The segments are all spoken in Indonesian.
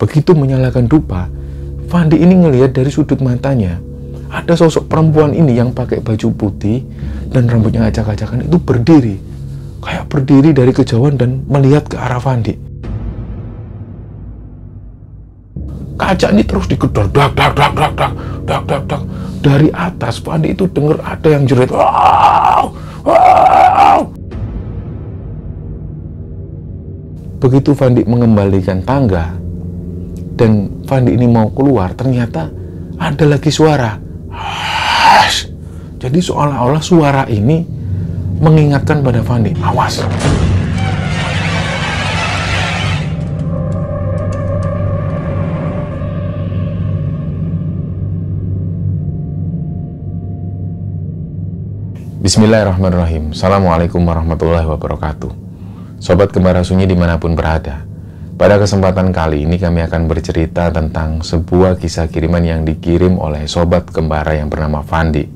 Begitu menyalakan dupa, Fandi ini ngelihat dari sudut matanya. Ada sosok perempuan ini yang pakai baju putih dan rambutnya acak-acakan itu berdiri. Kayak berdiri dari kejauhan dan melihat ke arah Fandi. Kaca ini terus digedor, dak, dak, dak, dak, dak, dak, dak, dak. Dari atas, Fandi itu dengar ada yang jerit. Wow, wow. Begitu Fandi mengembalikan tangga, dan Fandi ini mau keluar ternyata ada lagi suara jadi seolah-olah suara ini mengingatkan pada Fandi awas Bismillahirrahmanirrahim. Assalamualaikum warahmatullahi wabarakatuh. Sobat Kembara Sunyi dimanapun berada, pada kesempatan kali ini kami akan bercerita tentang sebuah kisah kiriman yang dikirim oleh sobat kembara yang bernama Fandi.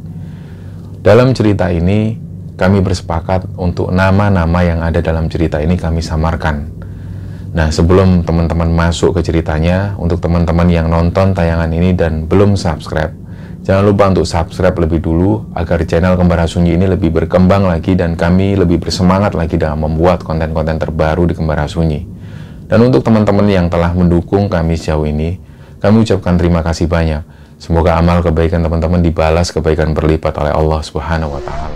Dalam cerita ini, kami bersepakat untuk nama-nama yang ada dalam cerita ini kami samarkan. Nah, sebelum teman-teman masuk ke ceritanya, untuk teman-teman yang nonton tayangan ini dan belum subscribe, jangan lupa untuk subscribe lebih dulu agar channel Kembara Sunyi ini lebih berkembang lagi dan kami lebih bersemangat lagi dalam membuat konten-konten terbaru di Kembara Sunyi. Dan untuk teman-teman yang telah mendukung kami sejauh ini, kami ucapkan terima kasih banyak. Semoga amal kebaikan teman-teman dibalas kebaikan berlipat oleh Allah Subhanahu wa taala.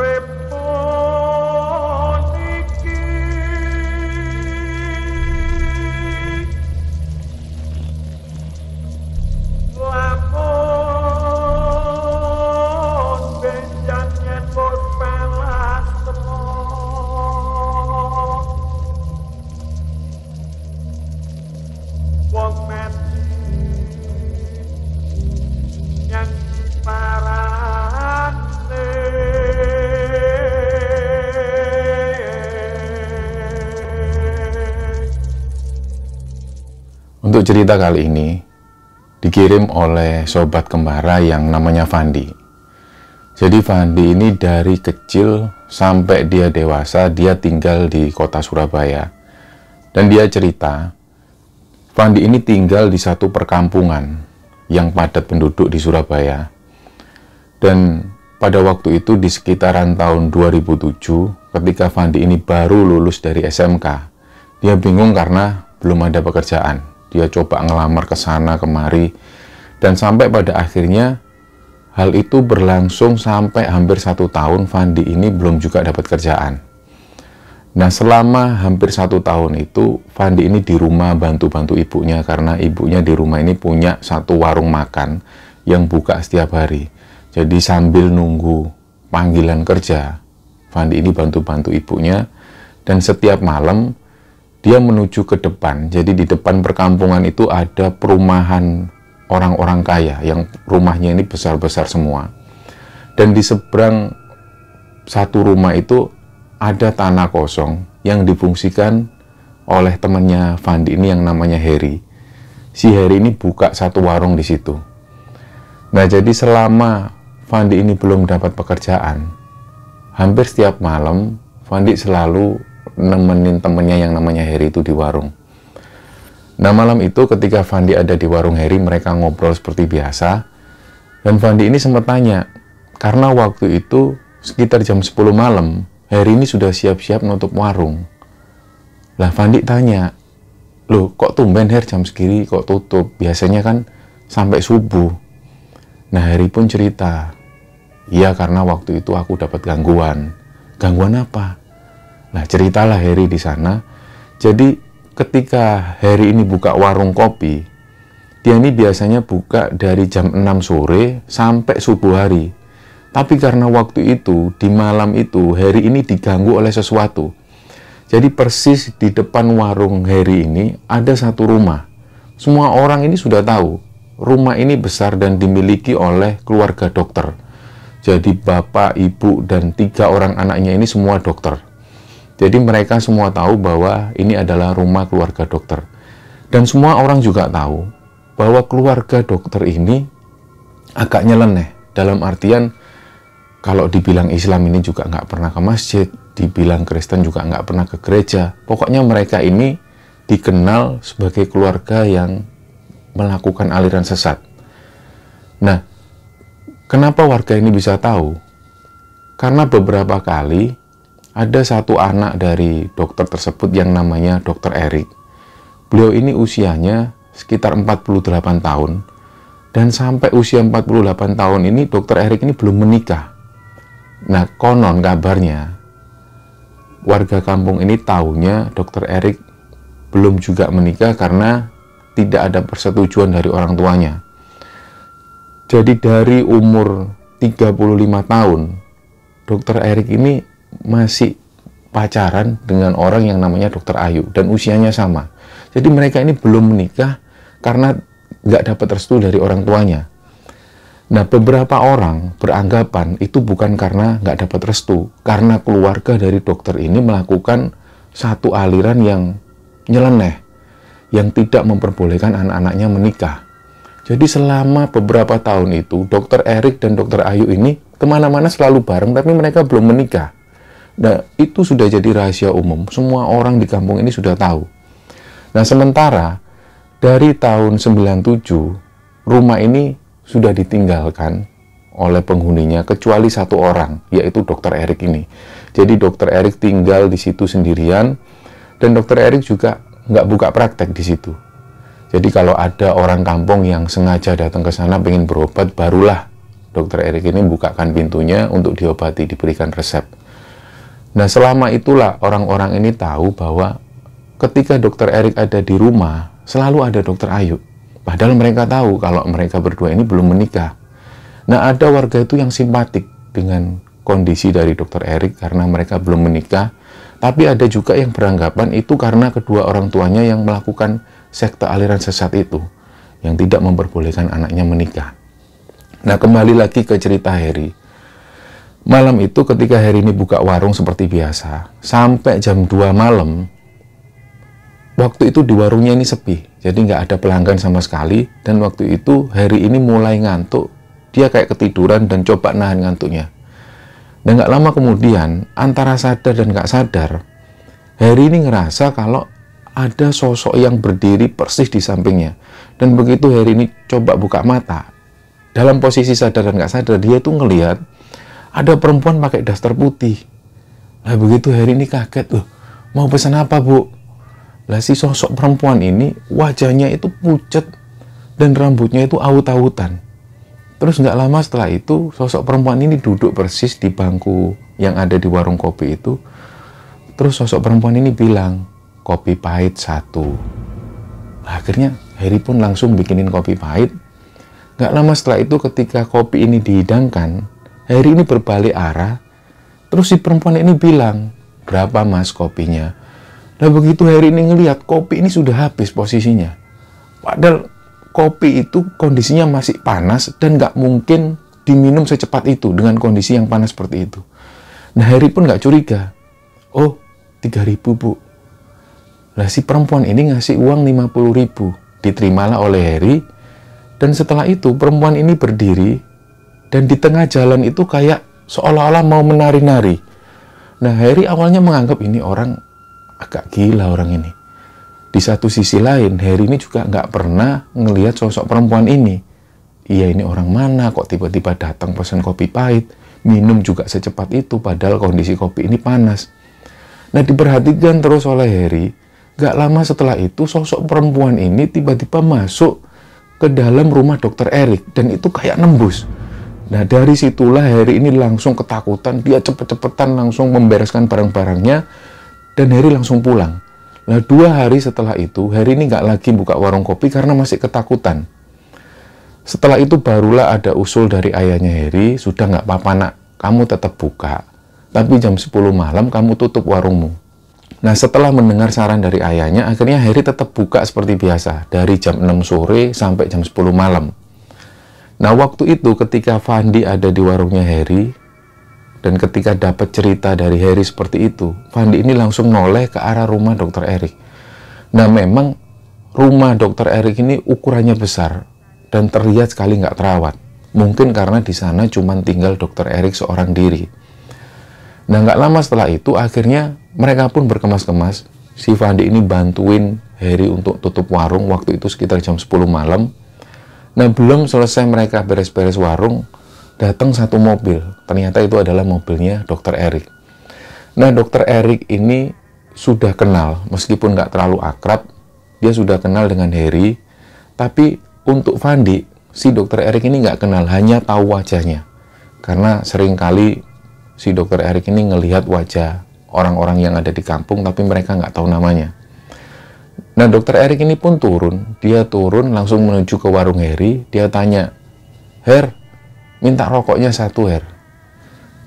Gunung cerita kali ini dikirim oleh sobat kembara yang namanya Fandi. Jadi Fandi ini dari kecil sampai dia dewasa dia tinggal di kota Surabaya. Dan dia cerita, Fandi ini tinggal di satu perkampungan yang padat penduduk di Surabaya. Dan pada waktu itu di sekitaran tahun 2007 ketika Fandi ini baru lulus dari SMK, dia bingung karena belum ada pekerjaan dia coba ngelamar ke sana kemari dan sampai pada akhirnya hal itu berlangsung sampai hampir satu tahun Fandi ini belum juga dapat kerjaan nah selama hampir satu tahun itu Fandi ini di rumah bantu-bantu ibunya karena ibunya di rumah ini punya satu warung makan yang buka setiap hari jadi sambil nunggu panggilan kerja Fandi ini bantu-bantu ibunya dan setiap malam dia menuju ke depan. Jadi di depan perkampungan itu ada perumahan orang-orang kaya yang rumahnya ini besar-besar semua. Dan di seberang satu rumah itu ada tanah kosong yang difungsikan oleh temannya Fandi ini yang namanya Harry. Si Harry ini buka satu warung di situ. Nah, jadi selama Fandi ini belum dapat pekerjaan, hampir setiap malam Fandi selalu nemenin temennya yang namanya Harry itu di warung. Nah malam itu ketika Fandi ada di warung Harry mereka ngobrol seperti biasa dan Fandi ini sempat tanya karena waktu itu sekitar jam 10 malam Harry ini sudah siap-siap menutup warung. Lah Fandi tanya, loh kok tumben Heri jam segini kok tutup? Biasanya kan sampai subuh. Nah Harry pun cerita, iya karena waktu itu aku dapat gangguan. Gangguan apa? Nah ceritalah Harry di sana. Jadi ketika Harry ini buka warung kopi, dia ini biasanya buka dari jam 6 sore sampai subuh hari. Tapi karena waktu itu, di malam itu, Harry ini diganggu oleh sesuatu. Jadi persis di depan warung Harry ini ada satu rumah. Semua orang ini sudah tahu, rumah ini besar dan dimiliki oleh keluarga dokter. Jadi bapak, ibu, dan tiga orang anaknya ini semua dokter. Jadi mereka semua tahu bahwa ini adalah rumah keluarga dokter. Dan semua orang juga tahu bahwa keluarga dokter ini agak nyeleneh. Dalam artian kalau dibilang Islam ini juga nggak pernah ke masjid, dibilang Kristen juga nggak pernah ke gereja. Pokoknya mereka ini dikenal sebagai keluarga yang melakukan aliran sesat. Nah, kenapa warga ini bisa tahu? Karena beberapa kali ada satu anak dari dokter tersebut yang namanya dokter Erik. Beliau ini usianya sekitar 48 tahun dan sampai usia 48 tahun ini dokter Erik ini belum menikah. Nah konon kabarnya warga kampung ini tahunya dokter Erik belum juga menikah karena tidak ada persetujuan dari orang tuanya. Jadi dari umur 35 tahun, dokter Erik ini masih pacaran dengan orang yang namanya dokter Ayu dan usianya sama. Jadi mereka ini belum menikah karena nggak dapat restu dari orang tuanya. Nah, beberapa orang beranggapan itu bukan karena nggak dapat restu, karena keluarga dari dokter ini melakukan satu aliran yang nyeleneh, yang tidak memperbolehkan anak-anaknya menikah. Jadi selama beberapa tahun itu, dokter Erik dan dokter Ayu ini kemana-mana selalu bareng, tapi mereka belum menikah. Nah, itu sudah jadi rahasia umum. Semua orang di kampung ini sudah tahu. Nah, sementara dari tahun 97 rumah ini sudah ditinggalkan oleh penghuninya kecuali satu orang, yaitu Dr. Erik ini. Jadi Dr. Erik tinggal di situ sendirian dan Dr. Erik juga nggak buka praktek di situ. Jadi kalau ada orang kampung yang sengaja datang ke sana pengen berobat, barulah Dr. Erik ini bukakan pintunya untuk diobati, diberikan resep. Nah, selama itulah orang-orang ini tahu bahwa ketika dokter Erik ada di rumah, selalu ada dokter Ayu. Padahal mereka tahu kalau mereka berdua ini belum menikah. Nah, ada warga itu yang simpatik dengan kondisi dari dokter Erik karena mereka belum menikah. Tapi ada juga yang beranggapan itu karena kedua orang tuanya yang melakukan sekte aliran sesat itu yang tidak memperbolehkan anaknya menikah. Nah, kembali lagi ke cerita Harry. Malam itu ketika hari ini buka warung seperti biasa, sampai jam 2 malam, waktu itu di warungnya ini sepi, jadi nggak ada pelanggan sama sekali, dan waktu itu hari ini mulai ngantuk, dia kayak ketiduran dan coba nahan ngantuknya. Dan nggak lama kemudian, antara sadar dan nggak sadar, hari ini ngerasa kalau ada sosok yang berdiri persis di sampingnya. Dan begitu hari ini coba buka mata, dalam posisi sadar dan nggak sadar, dia tuh ngelihat ada perempuan pakai daster putih. Nah begitu Harry ini kaget loh, mau pesan apa bu? Lah si sosok perempuan ini wajahnya itu pucat dan rambutnya itu awut-awutan. Terus nggak lama setelah itu sosok perempuan ini duduk persis di bangku yang ada di warung kopi itu. Terus sosok perempuan ini bilang, kopi pahit satu. Nah, akhirnya Harry pun langsung bikinin kopi pahit. Gak lama setelah itu ketika kopi ini dihidangkan, Harry ini berbalik arah. Terus si perempuan ini bilang, berapa mas kopinya? Nah begitu Harry ini ngelihat kopi ini sudah habis posisinya. Padahal kopi itu kondisinya masih panas dan nggak mungkin diminum secepat itu dengan kondisi yang panas seperti itu. Nah Harry pun nggak curiga. Oh, 3000 bu. Nah si perempuan ini ngasih uang puluh ribu. Diterimalah oleh Harry. Dan setelah itu perempuan ini berdiri dan di tengah jalan itu kayak seolah-olah mau menari-nari. Nah, Harry awalnya menganggap ini orang agak gila orang ini. Di satu sisi lain, Harry ini juga nggak pernah ngelihat sosok perempuan ini. Iya ini orang mana kok tiba-tiba datang pesan kopi pahit, minum juga secepat itu padahal kondisi kopi ini panas. Nah diperhatikan terus oleh Harry, gak lama setelah itu sosok perempuan ini tiba-tiba masuk ke dalam rumah dokter Eric dan itu kayak nembus. Nah dari situlah Harry ini langsung ketakutan, dia cepet-cepetan langsung membereskan barang-barangnya dan Harry langsung pulang. Nah dua hari setelah itu Harry ini nggak lagi buka warung kopi karena masih ketakutan. Setelah itu barulah ada usul dari ayahnya Harry, sudah nggak apa-apa nak, kamu tetap buka. Tapi jam 10 malam kamu tutup warungmu. Nah setelah mendengar saran dari ayahnya, akhirnya Harry tetap buka seperti biasa, dari jam 6 sore sampai jam 10 malam. Nah waktu itu ketika Fandi ada di warungnya Harry dan ketika dapat cerita dari Harry seperti itu, Fandi ini langsung noleh ke arah rumah Dokter Erik. Nah memang rumah Dokter Erik ini ukurannya besar dan terlihat sekali nggak terawat. Mungkin karena di sana cuma tinggal Dokter Erik seorang diri. Nah nggak lama setelah itu akhirnya mereka pun berkemas-kemas. Si Fandi ini bantuin Harry untuk tutup warung waktu itu sekitar jam 10 malam Nah, belum selesai mereka beres-beres warung, datang satu mobil. Ternyata itu adalah mobilnya Dokter Erik. Nah, Dokter Erik ini sudah kenal, meskipun nggak terlalu akrab, dia sudah kenal dengan Harry. Tapi untuk Fandi, si Dokter Erik ini nggak kenal, hanya tahu wajahnya. Karena sering kali si Dokter Erik ini ngelihat wajah orang-orang yang ada di kampung, tapi mereka nggak tahu namanya. Nah, dokter Erik ini pun turun. Dia turun langsung menuju ke warung Heri. Dia tanya, Her, minta rokoknya satu, Her.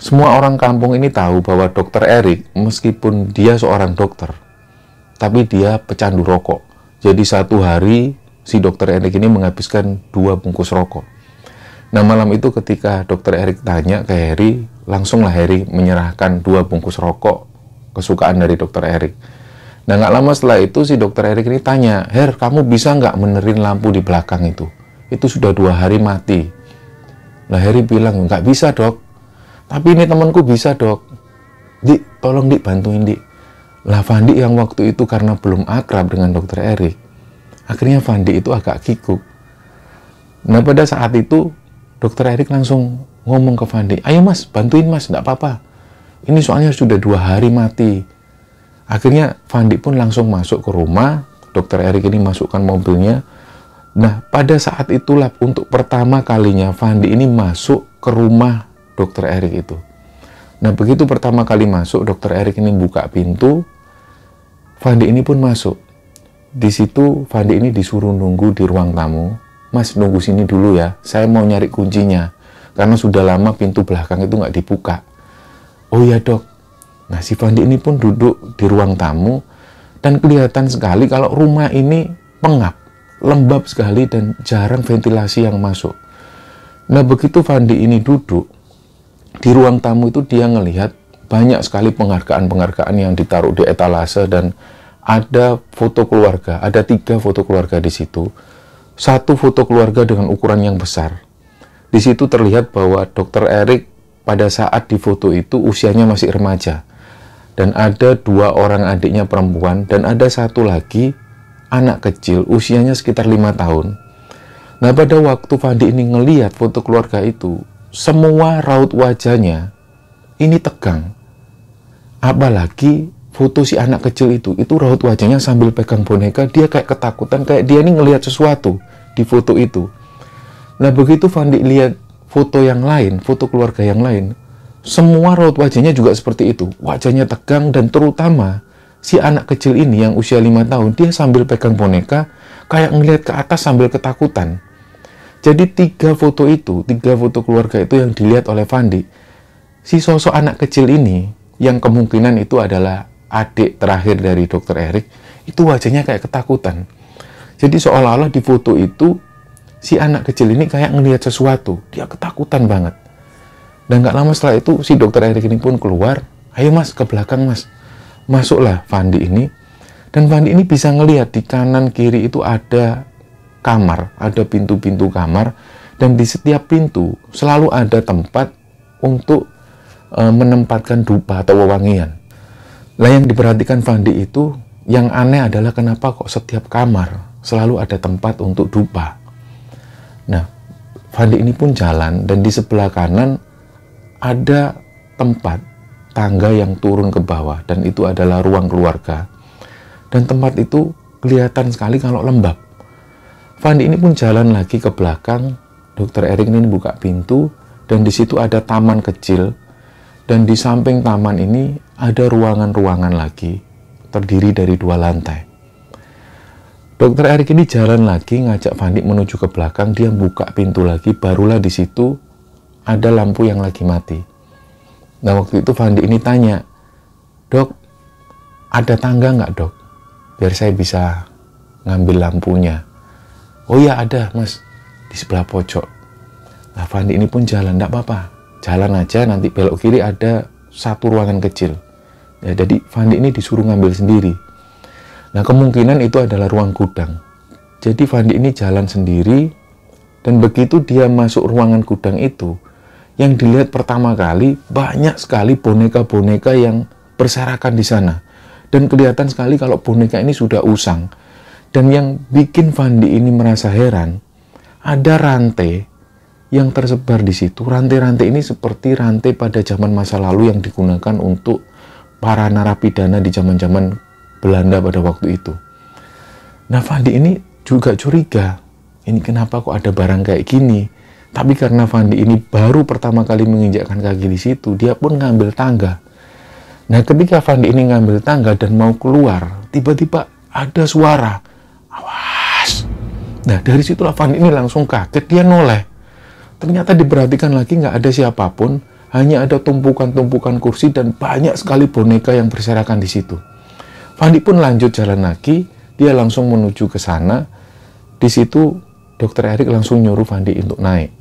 Semua orang kampung ini tahu bahwa dokter Erik, meskipun dia seorang dokter, tapi dia pecandu rokok. Jadi satu hari, si dokter Erik ini menghabiskan dua bungkus rokok. Nah, malam itu ketika dokter Erik tanya ke Heri, langsunglah Heri menyerahkan dua bungkus rokok kesukaan dari dokter Erik Nah nggak lama setelah itu si dokter Erik ini tanya, Her kamu bisa nggak menerin lampu di belakang itu? Itu sudah dua hari mati. Nah Heri bilang, nggak bisa dok. Tapi ini temanku bisa dok. Dik, tolong di bantuin dik. Lah Fandi yang waktu itu karena belum akrab dengan dokter Erik, akhirnya Fandi itu agak kikuk. Nah pada saat itu dokter Erik langsung ngomong ke Fandi, ayo mas bantuin mas, nggak apa-apa. Ini soalnya sudah dua hari mati Akhirnya Fandi pun langsung masuk ke rumah, dokter Erik ini masukkan mobilnya. Nah, pada saat itulah untuk pertama kalinya Fandi ini masuk ke rumah dokter Erik itu. Nah, begitu pertama kali masuk, dokter Erik ini buka pintu, Fandi ini pun masuk. Di situ Fandi ini disuruh nunggu di ruang tamu. Mas, nunggu sini dulu ya, saya mau nyari kuncinya. Karena sudah lama pintu belakang itu nggak dibuka. Oh ya dok, Nah, si Fandi ini pun duduk di ruang tamu dan kelihatan sekali kalau rumah ini pengap, lembab sekali dan jarang ventilasi yang masuk. Nah, begitu Fandi ini duduk di ruang tamu itu dia melihat banyak sekali penghargaan-penghargaan yang ditaruh di etalase dan ada foto keluarga, ada tiga foto keluarga di situ. Satu foto keluarga dengan ukuran yang besar. Di situ terlihat bahwa Dr. Erik pada saat di foto itu usianya masih remaja dan ada dua orang adiknya perempuan dan ada satu lagi anak kecil usianya sekitar lima tahun. Nah pada waktu Fandi ini ngeliat foto keluarga itu, semua raut wajahnya ini tegang. Apalagi foto si anak kecil itu, itu raut wajahnya sambil pegang boneka, dia kayak ketakutan, kayak dia ini ngelihat sesuatu di foto itu. Nah begitu Fandi lihat foto yang lain, foto keluarga yang lain, semua raut wajahnya juga seperti itu. Wajahnya tegang dan terutama si anak kecil ini yang usia 5 tahun, dia sambil pegang boneka kayak ngelihat ke atas sambil ketakutan. Jadi tiga foto itu, tiga foto keluarga itu yang dilihat oleh Fandi. Si sosok anak kecil ini, yang kemungkinan itu adalah adik terakhir dari dokter Erik, itu wajahnya kayak ketakutan. Jadi seolah-olah di foto itu, si anak kecil ini kayak ngelihat sesuatu. Dia ketakutan banget. Dan nggak lama setelah itu si dokter Erik ini pun keluar. Ayo mas ke belakang mas. Masuklah Fandi ini. Dan Fandi ini bisa ngelihat di kanan kiri itu ada kamar, ada pintu-pintu kamar. Dan di setiap pintu selalu ada tempat untuk e, menempatkan dupa atau wewangian. Nah yang diperhatikan Fandi itu yang aneh adalah kenapa kok setiap kamar selalu ada tempat untuk dupa. Nah, Fandi ini pun jalan dan di sebelah kanan ada tempat tangga yang turun ke bawah dan itu adalah ruang keluarga. Dan tempat itu kelihatan sekali kalau lembab. Fandi ini pun jalan lagi ke belakang. Dokter Erik ini buka pintu dan di situ ada taman kecil dan di samping taman ini ada ruangan-ruangan lagi terdiri dari dua lantai. Dokter Erik ini jalan lagi ngajak Fandi menuju ke belakang, dia buka pintu lagi, barulah di situ ada lampu yang lagi mati. Nah waktu itu Fandi ini tanya, dok ada tangga nggak dok? Biar saya bisa ngambil lampunya. Oh iya ada mas, di sebelah pojok. Nah Fandi ini pun jalan, nggak apa-apa. Jalan aja nanti belok kiri ada satu ruangan kecil. Ya, jadi Fandi ini disuruh ngambil sendiri. Nah kemungkinan itu adalah ruang gudang. Jadi Fandi ini jalan sendiri dan begitu dia masuk ruangan gudang itu, yang dilihat pertama kali banyak sekali boneka-boneka yang berserakan di sana. Dan kelihatan sekali kalau boneka ini sudah usang. Dan yang bikin Fandi ini merasa heran, ada rantai yang tersebar di situ. Rantai-rantai ini seperti rantai pada zaman masa lalu yang digunakan untuk para narapidana di zaman-zaman Belanda pada waktu itu. Nah, Fandi ini juga curiga. Ini kenapa kok ada barang kayak gini? Tapi karena Fandi ini baru pertama kali menginjakkan kaki di situ, dia pun ngambil tangga. Nah, ketika Fandi ini ngambil tangga dan mau keluar, tiba-tiba ada suara, awas. Nah, dari situlah Fandi ini langsung kaget, dia noleh. Ternyata diperhatikan lagi nggak ada siapapun, hanya ada tumpukan-tumpukan kursi dan banyak sekali boneka yang berserakan di situ. Fandi pun lanjut jalan lagi, dia langsung menuju ke sana. Di situ, dokter Erik langsung nyuruh Fandi untuk naik.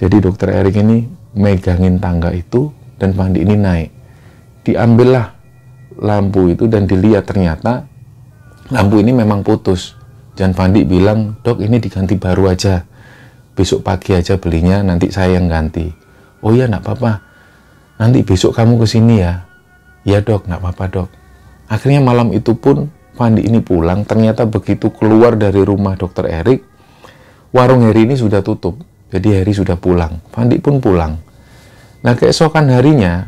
Jadi dokter Erik ini megangin tangga itu dan Pandi ini naik. Diambillah lampu itu dan dilihat ternyata lampu ini memang putus. Dan Pandi bilang, dok ini diganti baru aja. Besok pagi aja belinya, nanti saya yang ganti. Oh iya, nggak apa-apa. Nanti besok kamu ke sini ya. Ya dok, nggak apa-apa dok. Akhirnya malam itu pun Pandi ini pulang. Ternyata begitu keluar dari rumah dokter Erik, warung Heri ini sudah tutup. Jadi Harry sudah pulang. Fandi pun pulang. Nah keesokan harinya,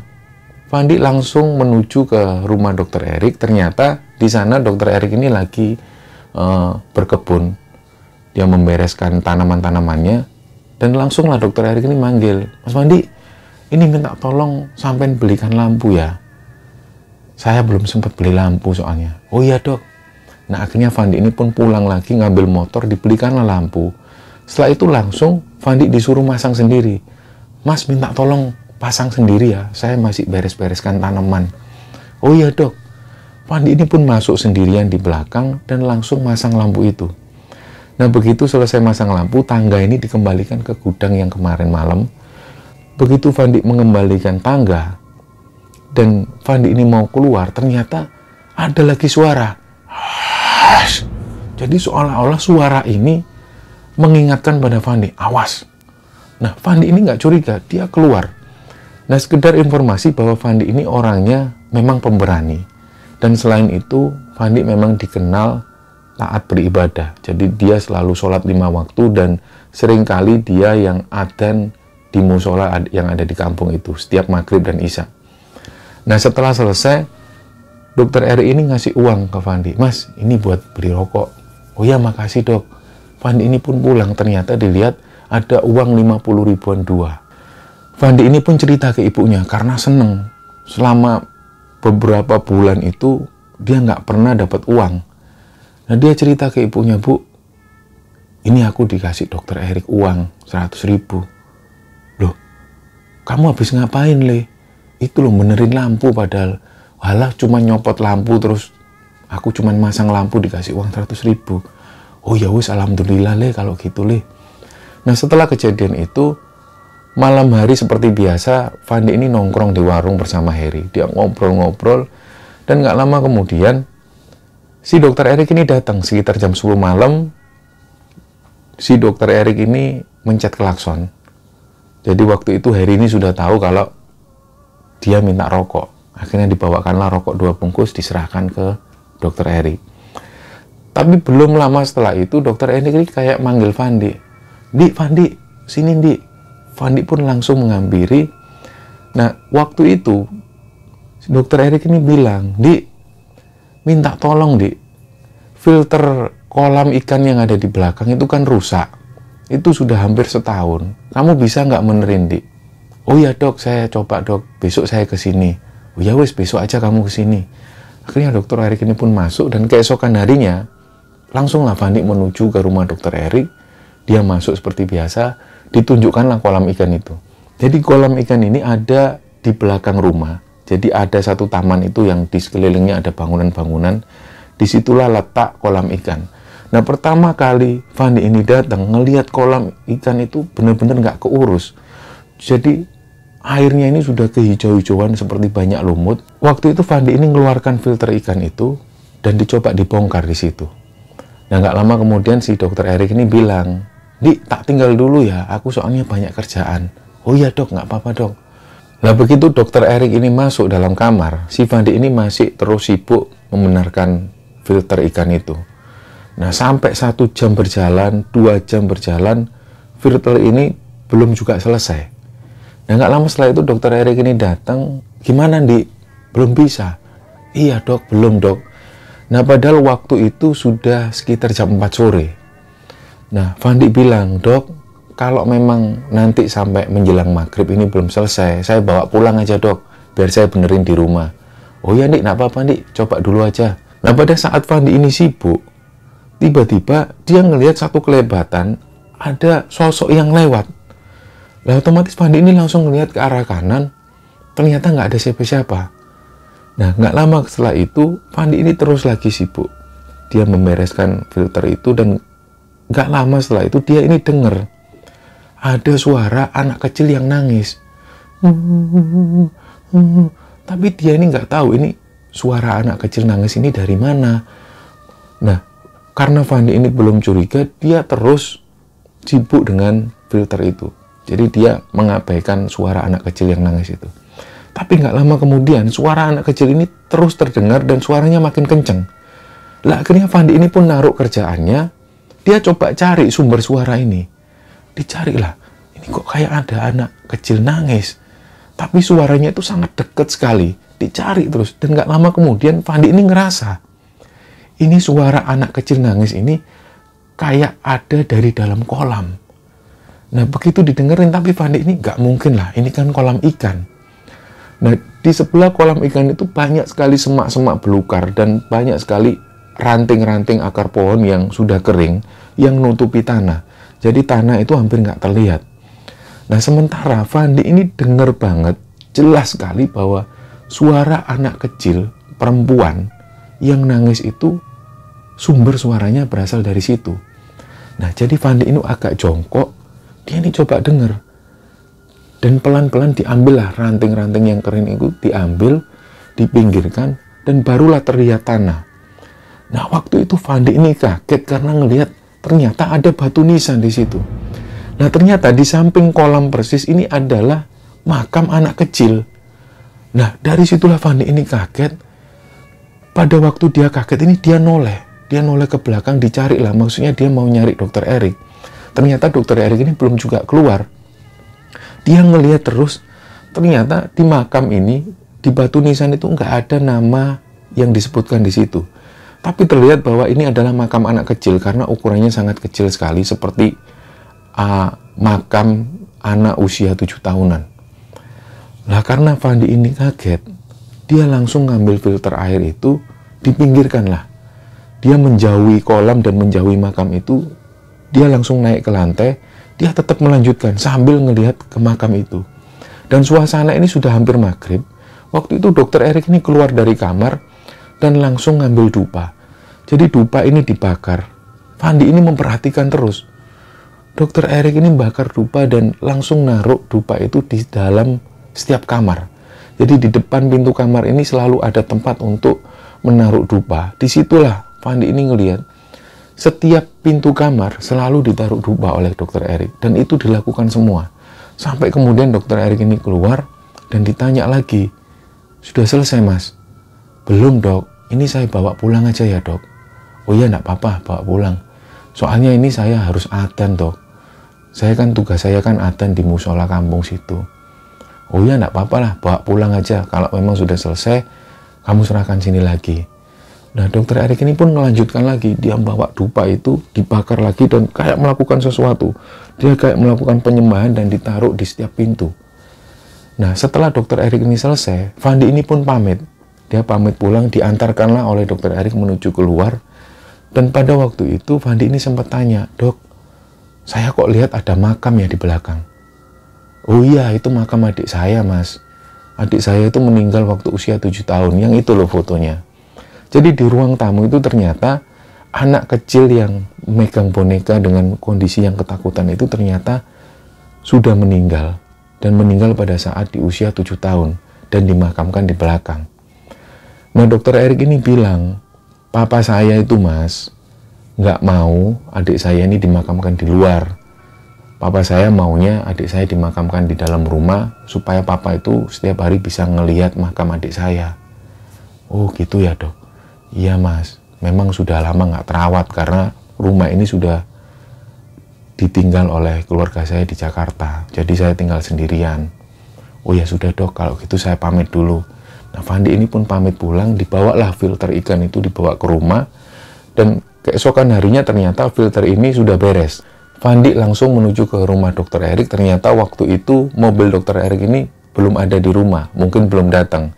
Fandi langsung menuju ke rumah dokter Erik. Ternyata di sana dokter Erik ini lagi uh, berkebun. Dia membereskan tanaman-tanamannya. Dan langsunglah dokter Erik ini manggil, Mas Fandi, ini minta tolong sampai belikan lampu ya. Saya belum sempat beli lampu soalnya. Oh iya dok. Nah akhirnya Fandi ini pun pulang lagi ngambil motor dibelikanlah lampu. Setelah itu langsung Fandi disuruh masang sendiri. Mas minta tolong pasang sendiri ya, saya masih beres-bereskan tanaman. Oh iya dok, Fandi ini pun masuk sendirian di belakang dan langsung masang lampu itu. Nah begitu selesai masang lampu, tangga ini dikembalikan ke gudang yang kemarin malam. Begitu Fandi mengembalikan tangga, dan Fandi ini mau keluar, ternyata ada lagi suara. Jadi seolah-olah suara ini mengingatkan pada Fandi, awas. Nah, Fandi ini nggak curiga, dia keluar. Nah, sekedar informasi bahwa Fandi ini orangnya memang pemberani. Dan selain itu, Fandi memang dikenal taat beribadah. Jadi dia selalu sholat lima waktu dan seringkali dia yang adan di musola yang ada di kampung itu setiap maghrib dan isya. Nah setelah selesai, dokter R ini ngasih uang ke Fandi. Mas, ini buat beli rokok. Oh ya makasih dok. Fandi ini pun pulang ternyata dilihat ada uang 50 ribuan dua Fandi ini pun cerita ke ibunya karena seneng selama beberapa bulan itu dia nggak pernah dapat uang nah dia cerita ke ibunya bu ini aku dikasih dokter Erik uang 100 ribu loh kamu habis ngapain le itu loh benerin lampu padahal walah cuma nyopot lampu terus aku cuma masang lampu dikasih uang 100 ribu oh ya wis alhamdulillah leh kalau gitu leh nah setelah kejadian itu malam hari seperti biasa Fandi ini nongkrong di warung bersama Harry dia ngobrol-ngobrol dan nggak lama kemudian si dokter Erik ini datang sekitar jam 10 malam si dokter Erik ini mencet klakson jadi waktu itu Harry ini sudah tahu kalau dia minta rokok akhirnya dibawakanlah rokok dua bungkus diserahkan ke dokter Erik tapi belum lama setelah itu dokter Enrique kayak manggil Fandi. Di, Fandi, sini Di. Fandi pun langsung menghampiri. Nah, waktu itu dokter Erik ini bilang, Di, minta tolong Di, filter kolam ikan yang ada di belakang itu kan rusak. Itu sudah hampir setahun. Kamu bisa nggak menerin, Di? Oh iya dok, saya coba dok. Besok saya ke sini. Oh ya wes, besok aja kamu ke sini. Akhirnya dokter Erik ini pun masuk dan keesokan harinya Langsunglah Fandi menuju ke rumah dokter Erik. Dia masuk seperti biasa, ditunjukkanlah kolam ikan itu. Jadi kolam ikan ini ada di belakang rumah. Jadi ada satu taman itu yang di sekelilingnya ada bangunan-bangunan. Disitulah letak kolam ikan. Nah pertama kali Fandi ini datang ngelihat kolam ikan itu benar-benar nggak keurus. Jadi airnya ini sudah kehijau-hijauan seperti banyak lumut. Waktu itu Fandi ini mengeluarkan filter ikan itu dan dicoba dibongkar di situ. Nah nggak lama kemudian si dokter Erik ini bilang, di tak tinggal dulu ya, aku soalnya banyak kerjaan. Oh iya dok, nggak apa-apa dok. Nah begitu dokter Erik ini masuk dalam kamar, si Fandi ini masih terus sibuk membenarkan filter ikan itu. Nah sampai satu jam berjalan, dua jam berjalan, filter ini belum juga selesai. Nah nggak lama setelah itu dokter Erik ini datang, gimana di? Belum bisa. Iya dok, belum dok Nah padahal waktu itu sudah sekitar jam 4 sore. Nah Fandi bilang, dok kalau memang nanti sampai menjelang maghrib ini belum selesai, saya bawa pulang aja dok, biar saya benerin di rumah. Oh ya Nik, nggak apa-apa Nik, coba dulu aja. Nah pada saat Fandi ini sibuk, tiba-tiba dia ngelihat satu kelebatan ada sosok yang lewat. Nah otomatis Fandi ini langsung ngelihat ke arah kanan, ternyata nggak ada siapa-siapa. Nah, nggak lama setelah itu, Fandi ini terus lagi sibuk. Dia membereskan filter itu dan nggak lama setelah itu dia ini dengar ada suara anak kecil yang nangis. Tapi dia ini nggak tahu ini suara anak kecil nangis ini dari mana. Nah, karena Fandi ini belum curiga, dia terus sibuk dengan filter itu. Jadi dia mengabaikan suara anak kecil yang nangis itu. Tapi nggak lama kemudian suara anak kecil ini terus terdengar dan suaranya makin kenceng. Lah akhirnya Fandi ini pun naruh kerjaannya. Dia coba cari sumber suara ini. Dicarilah. Ini kok kayak ada anak kecil nangis. Tapi suaranya itu sangat deket sekali. Dicari terus. Dan nggak lama kemudian Fandi ini ngerasa. Ini suara anak kecil nangis ini kayak ada dari dalam kolam. Nah begitu didengerin tapi Fandi ini nggak mungkin lah, ini kan kolam ikan. Nah, di sebelah kolam ikan itu banyak sekali semak-semak belukar dan banyak sekali ranting-ranting akar pohon yang sudah kering yang nutupi tanah. Jadi tanah itu hampir nggak terlihat. Nah, sementara Fandi ini dengar banget, jelas sekali bahwa suara anak kecil perempuan yang nangis itu sumber suaranya berasal dari situ. Nah, jadi Fandi ini agak jongkok, dia ini coba dengar dan pelan-pelan diambillah ranting-ranting yang kering itu diambil dipinggirkan dan barulah terlihat tanah nah waktu itu Fandi ini kaget karena ngelihat ternyata ada batu nisan di situ nah ternyata di samping kolam persis ini adalah makam anak kecil nah dari situlah Fandi ini kaget pada waktu dia kaget ini dia noleh dia noleh ke belakang dicari lah maksudnya dia mau nyari dokter Erik ternyata dokter Erik ini belum juga keluar dia ngelihat terus, ternyata di makam ini, di batu nisan itu nggak ada nama yang disebutkan di situ. Tapi terlihat bahwa ini adalah makam anak kecil karena ukurannya sangat kecil sekali seperti uh, makam anak usia tujuh tahunan. Lah karena Fandi ini kaget, dia langsung ngambil filter air itu dipinggirkanlah. Dia menjauhi kolam dan menjauhi makam itu, dia langsung naik ke lantai, dia ya, tetap melanjutkan sambil melihat ke makam itu. Dan suasana ini sudah hampir maghrib. Waktu itu dokter Erik ini keluar dari kamar dan langsung ngambil dupa. Jadi dupa ini dibakar. Fandi ini memperhatikan terus. Dokter Erik ini bakar dupa dan langsung naruh dupa itu di dalam setiap kamar. Jadi di depan pintu kamar ini selalu ada tempat untuk menaruh dupa. Disitulah Fandi ini ngelihat setiap pintu kamar selalu ditaruh dupa oleh dokter Erik dan itu dilakukan semua. Sampai kemudian dokter Erik ini keluar dan ditanya lagi, sudah selesai mas? Belum dok, ini saya bawa pulang aja ya dok. Oh iya enggak apa-apa, bawa pulang. Soalnya ini saya harus adan dok. Saya kan tugas saya kan adan di musola kampung situ. Oh iya enggak apa-apa lah, bawa pulang aja. Kalau memang sudah selesai, kamu serahkan sini lagi. Nah, dokter Erik ini pun melanjutkan lagi. Dia membawa dupa itu dibakar lagi dan kayak melakukan sesuatu. Dia kayak melakukan penyembahan dan ditaruh di setiap pintu. Nah, setelah dokter Erik ini selesai, Fandi ini pun pamit. Dia pamit pulang, diantarkanlah oleh dokter Erik menuju keluar. Dan pada waktu itu, Fandi ini sempat tanya, Dok, saya kok lihat ada makam ya di belakang. Oh iya, itu makam adik saya, Mas. Adik saya itu meninggal waktu usia 7 tahun. Yang itu loh fotonya. Jadi di ruang tamu itu ternyata anak kecil yang megang boneka dengan kondisi yang ketakutan itu ternyata sudah meninggal dan meninggal pada saat di usia 7 tahun dan dimakamkan di belakang. Nah dokter Erik ini bilang, papa saya itu mas, nggak mau adik saya ini dimakamkan di luar. Papa saya maunya adik saya dimakamkan di dalam rumah supaya papa itu setiap hari bisa ngelihat makam adik saya. Oh gitu ya dok. Iya mas, memang sudah lama nggak terawat karena rumah ini sudah ditinggal oleh keluarga saya di Jakarta. Jadi saya tinggal sendirian. Oh ya sudah dok, kalau gitu saya pamit dulu. Nah Fandi ini pun pamit pulang, dibawalah filter ikan itu dibawa ke rumah. Dan keesokan harinya ternyata filter ini sudah beres. Fandi langsung menuju ke rumah dokter Erik. Ternyata waktu itu mobil dokter Erik ini belum ada di rumah, mungkin belum datang.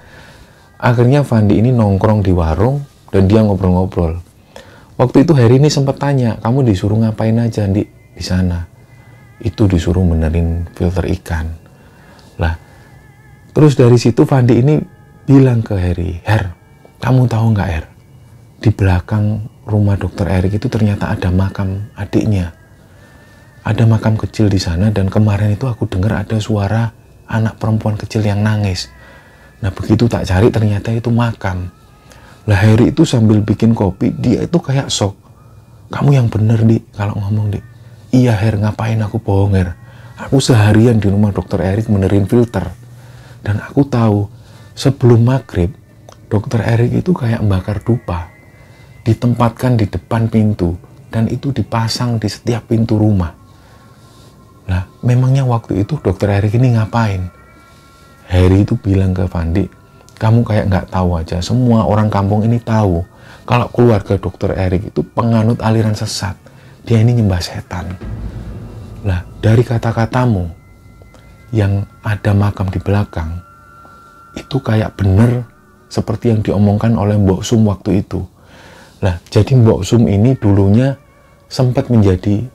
Akhirnya Fandi ini nongkrong di warung, dan dia ngobrol-ngobrol waktu itu Harry ini sempat tanya kamu disuruh ngapain aja di di sana itu disuruh benerin filter ikan lah terus dari situ Fandi ini bilang ke Harry Her kamu tahu nggak Her di belakang rumah dokter Erik itu ternyata ada makam adiknya ada makam kecil di sana dan kemarin itu aku dengar ada suara anak perempuan kecil yang nangis. Nah begitu tak cari ternyata itu makam. Lah Harry itu sambil bikin kopi, dia itu kayak sok. Kamu yang bener, Di, kalau ngomong, Di. Iya, Her, ngapain aku bohong, Her? Aku seharian di rumah dokter Erik menerin filter. Dan aku tahu, sebelum maghrib, dokter Erik itu kayak membakar dupa. Ditempatkan di depan pintu. Dan itu dipasang di setiap pintu rumah. Nah, memangnya waktu itu dokter Erik ini ngapain? Harry itu bilang ke Fandi, kamu kayak nggak tahu aja. Semua orang kampung ini tahu kalau keluarga dokter Erik itu penganut aliran sesat. Dia ini nyembah setan. Nah, dari kata-katamu yang ada makam di belakang, itu kayak bener seperti yang diomongkan oleh Mbok Sum waktu itu. Nah, jadi Mbok Sum ini dulunya sempat menjadi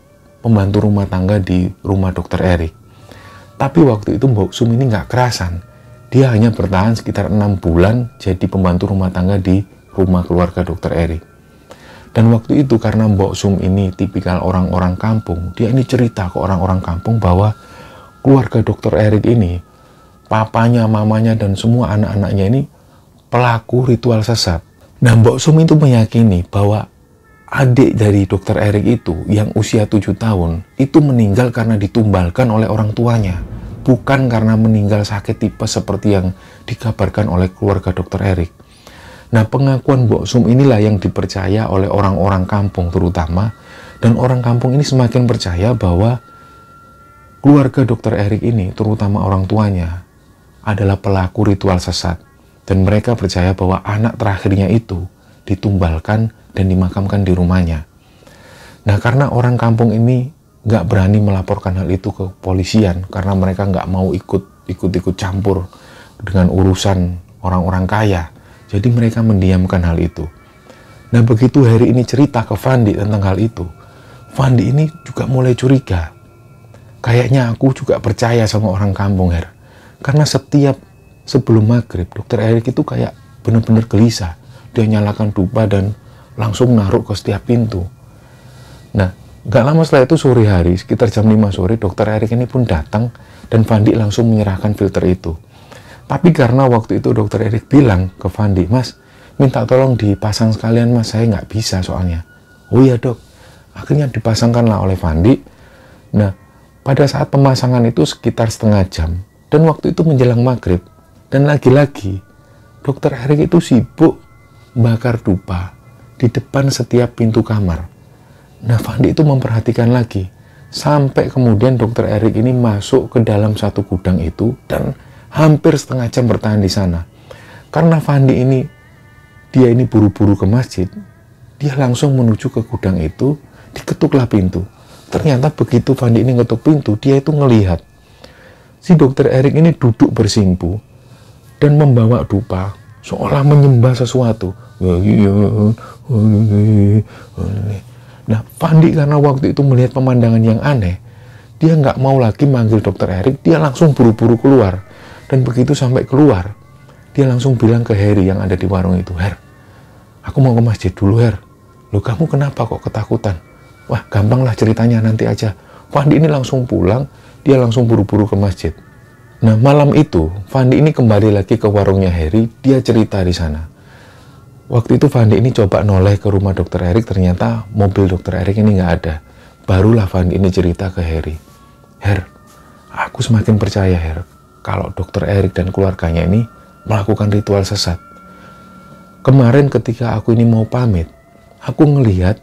pembantu rumah tangga di rumah dokter Erik. Tapi waktu itu Mbok Sum ini nggak kerasan. Dia hanya bertahan sekitar enam bulan jadi pembantu rumah tangga di rumah keluarga Dokter Eri. Dan waktu itu karena Mbok Sum ini tipikal orang-orang kampung, dia ini cerita ke orang-orang kampung bahwa keluarga Dokter Erik ini, papanya, mamanya, dan semua anak-anaknya ini pelaku ritual sesat. Nah, Mbok Sum itu meyakini bahwa adik dari Dokter Erik itu yang usia 7 tahun itu meninggal karena ditumbalkan oleh orang tuanya bukan karena meninggal sakit tipes seperti yang dikabarkan oleh keluarga dokter Erik. Nah pengakuan Mbok Sum inilah yang dipercaya oleh orang-orang kampung terutama dan orang kampung ini semakin percaya bahwa keluarga dokter Erik ini terutama orang tuanya adalah pelaku ritual sesat dan mereka percaya bahwa anak terakhirnya itu ditumbalkan dan dimakamkan di rumahnya. Nah karena orang kampung ini nggak berani melaporkan hal itu ke polisian karena mereka nggak mau ikut ikut ikut campur dengan urusan orang-orang kaya. Jadi mereka mendiamkan hal itu. Nah begitu hari ini cerita ke Fandi tentang hal itu, Fandi ini juga mulai curiga. Kayaknya aku juga percaya sama orang kampung Her. Karena setiap sebelum maghrib, dokter Erik itu kayak benar-benar gelisah. Dia nyalakan dupa dan langsung naruh ke setiap pintu. Nah, Gak lama setelah itu sore hari, sekitar jam 5 sore, dokter Erik ini pun datang dan Fandi langsung menyerahkan filter itu. Tapi karena waktu itu dokter Erik bilang ke Fandi, Mas, minta tolong dipasang sekalian mas, saya nggak bisa soalnya. Oh iya dok, akhirnya dipasangkanlah oleh Fandi. Nah, pada saat pemasangan itu sekitar setengah jam, dan waktu itu menjelang maghrib, dan lagi-lagi, dokter Erik itu sibuk bakar dupa di depan setiap pintu kamar Nah, Fandi itu memperhatikan lagi sampai kemudian dokter Erik ini masuk ke dalam satu gudang itu dan hampir setengah jam bertahan di sana. Karena Fandi ini dia ini buru-buru ke masjid, dia langsung menuju ke gudang itu, diketuklah pintu. Ternyata begitu Fandi ini ngetuk pintu, dia itu ngelihat si dokter Erik ini duduk bersimpu dan membawa dupa seolah menyembah sesuatu. Nah, Fandi karena waktu itu melihat pemandangan yang aneh, dia nggak mau lagi manggil dokter Erik, dia langsung buru-buru keluar. Dan begitu sampai keluar, dia langsung bilang ke Harry yang ada di warung itu, Her, aku mau ke masjid dulu, Her. Loh, kamu kenapa kok ketakutan? Wah, gampanglah ceritanya nanti aja. Fandi ini langsung pulang, dia langsung buru-buru ke masjid. Nah, malam itu, Fandi ini kembali lagi ke warungnya Harry, dia cerita di sana. Waktu itu Fandi ini coba noleh ke rumah dokter Erik, ternyata mobil dokter Erik ini nggak ada. Barulah Fandi ini cerita ke Harry. Her, aku semakin percaya Her, kalau dokter Erik dan keluarganya ini melakukan ritual sesat. Kemarin ketika aku ini mau pamit, aku ngelihat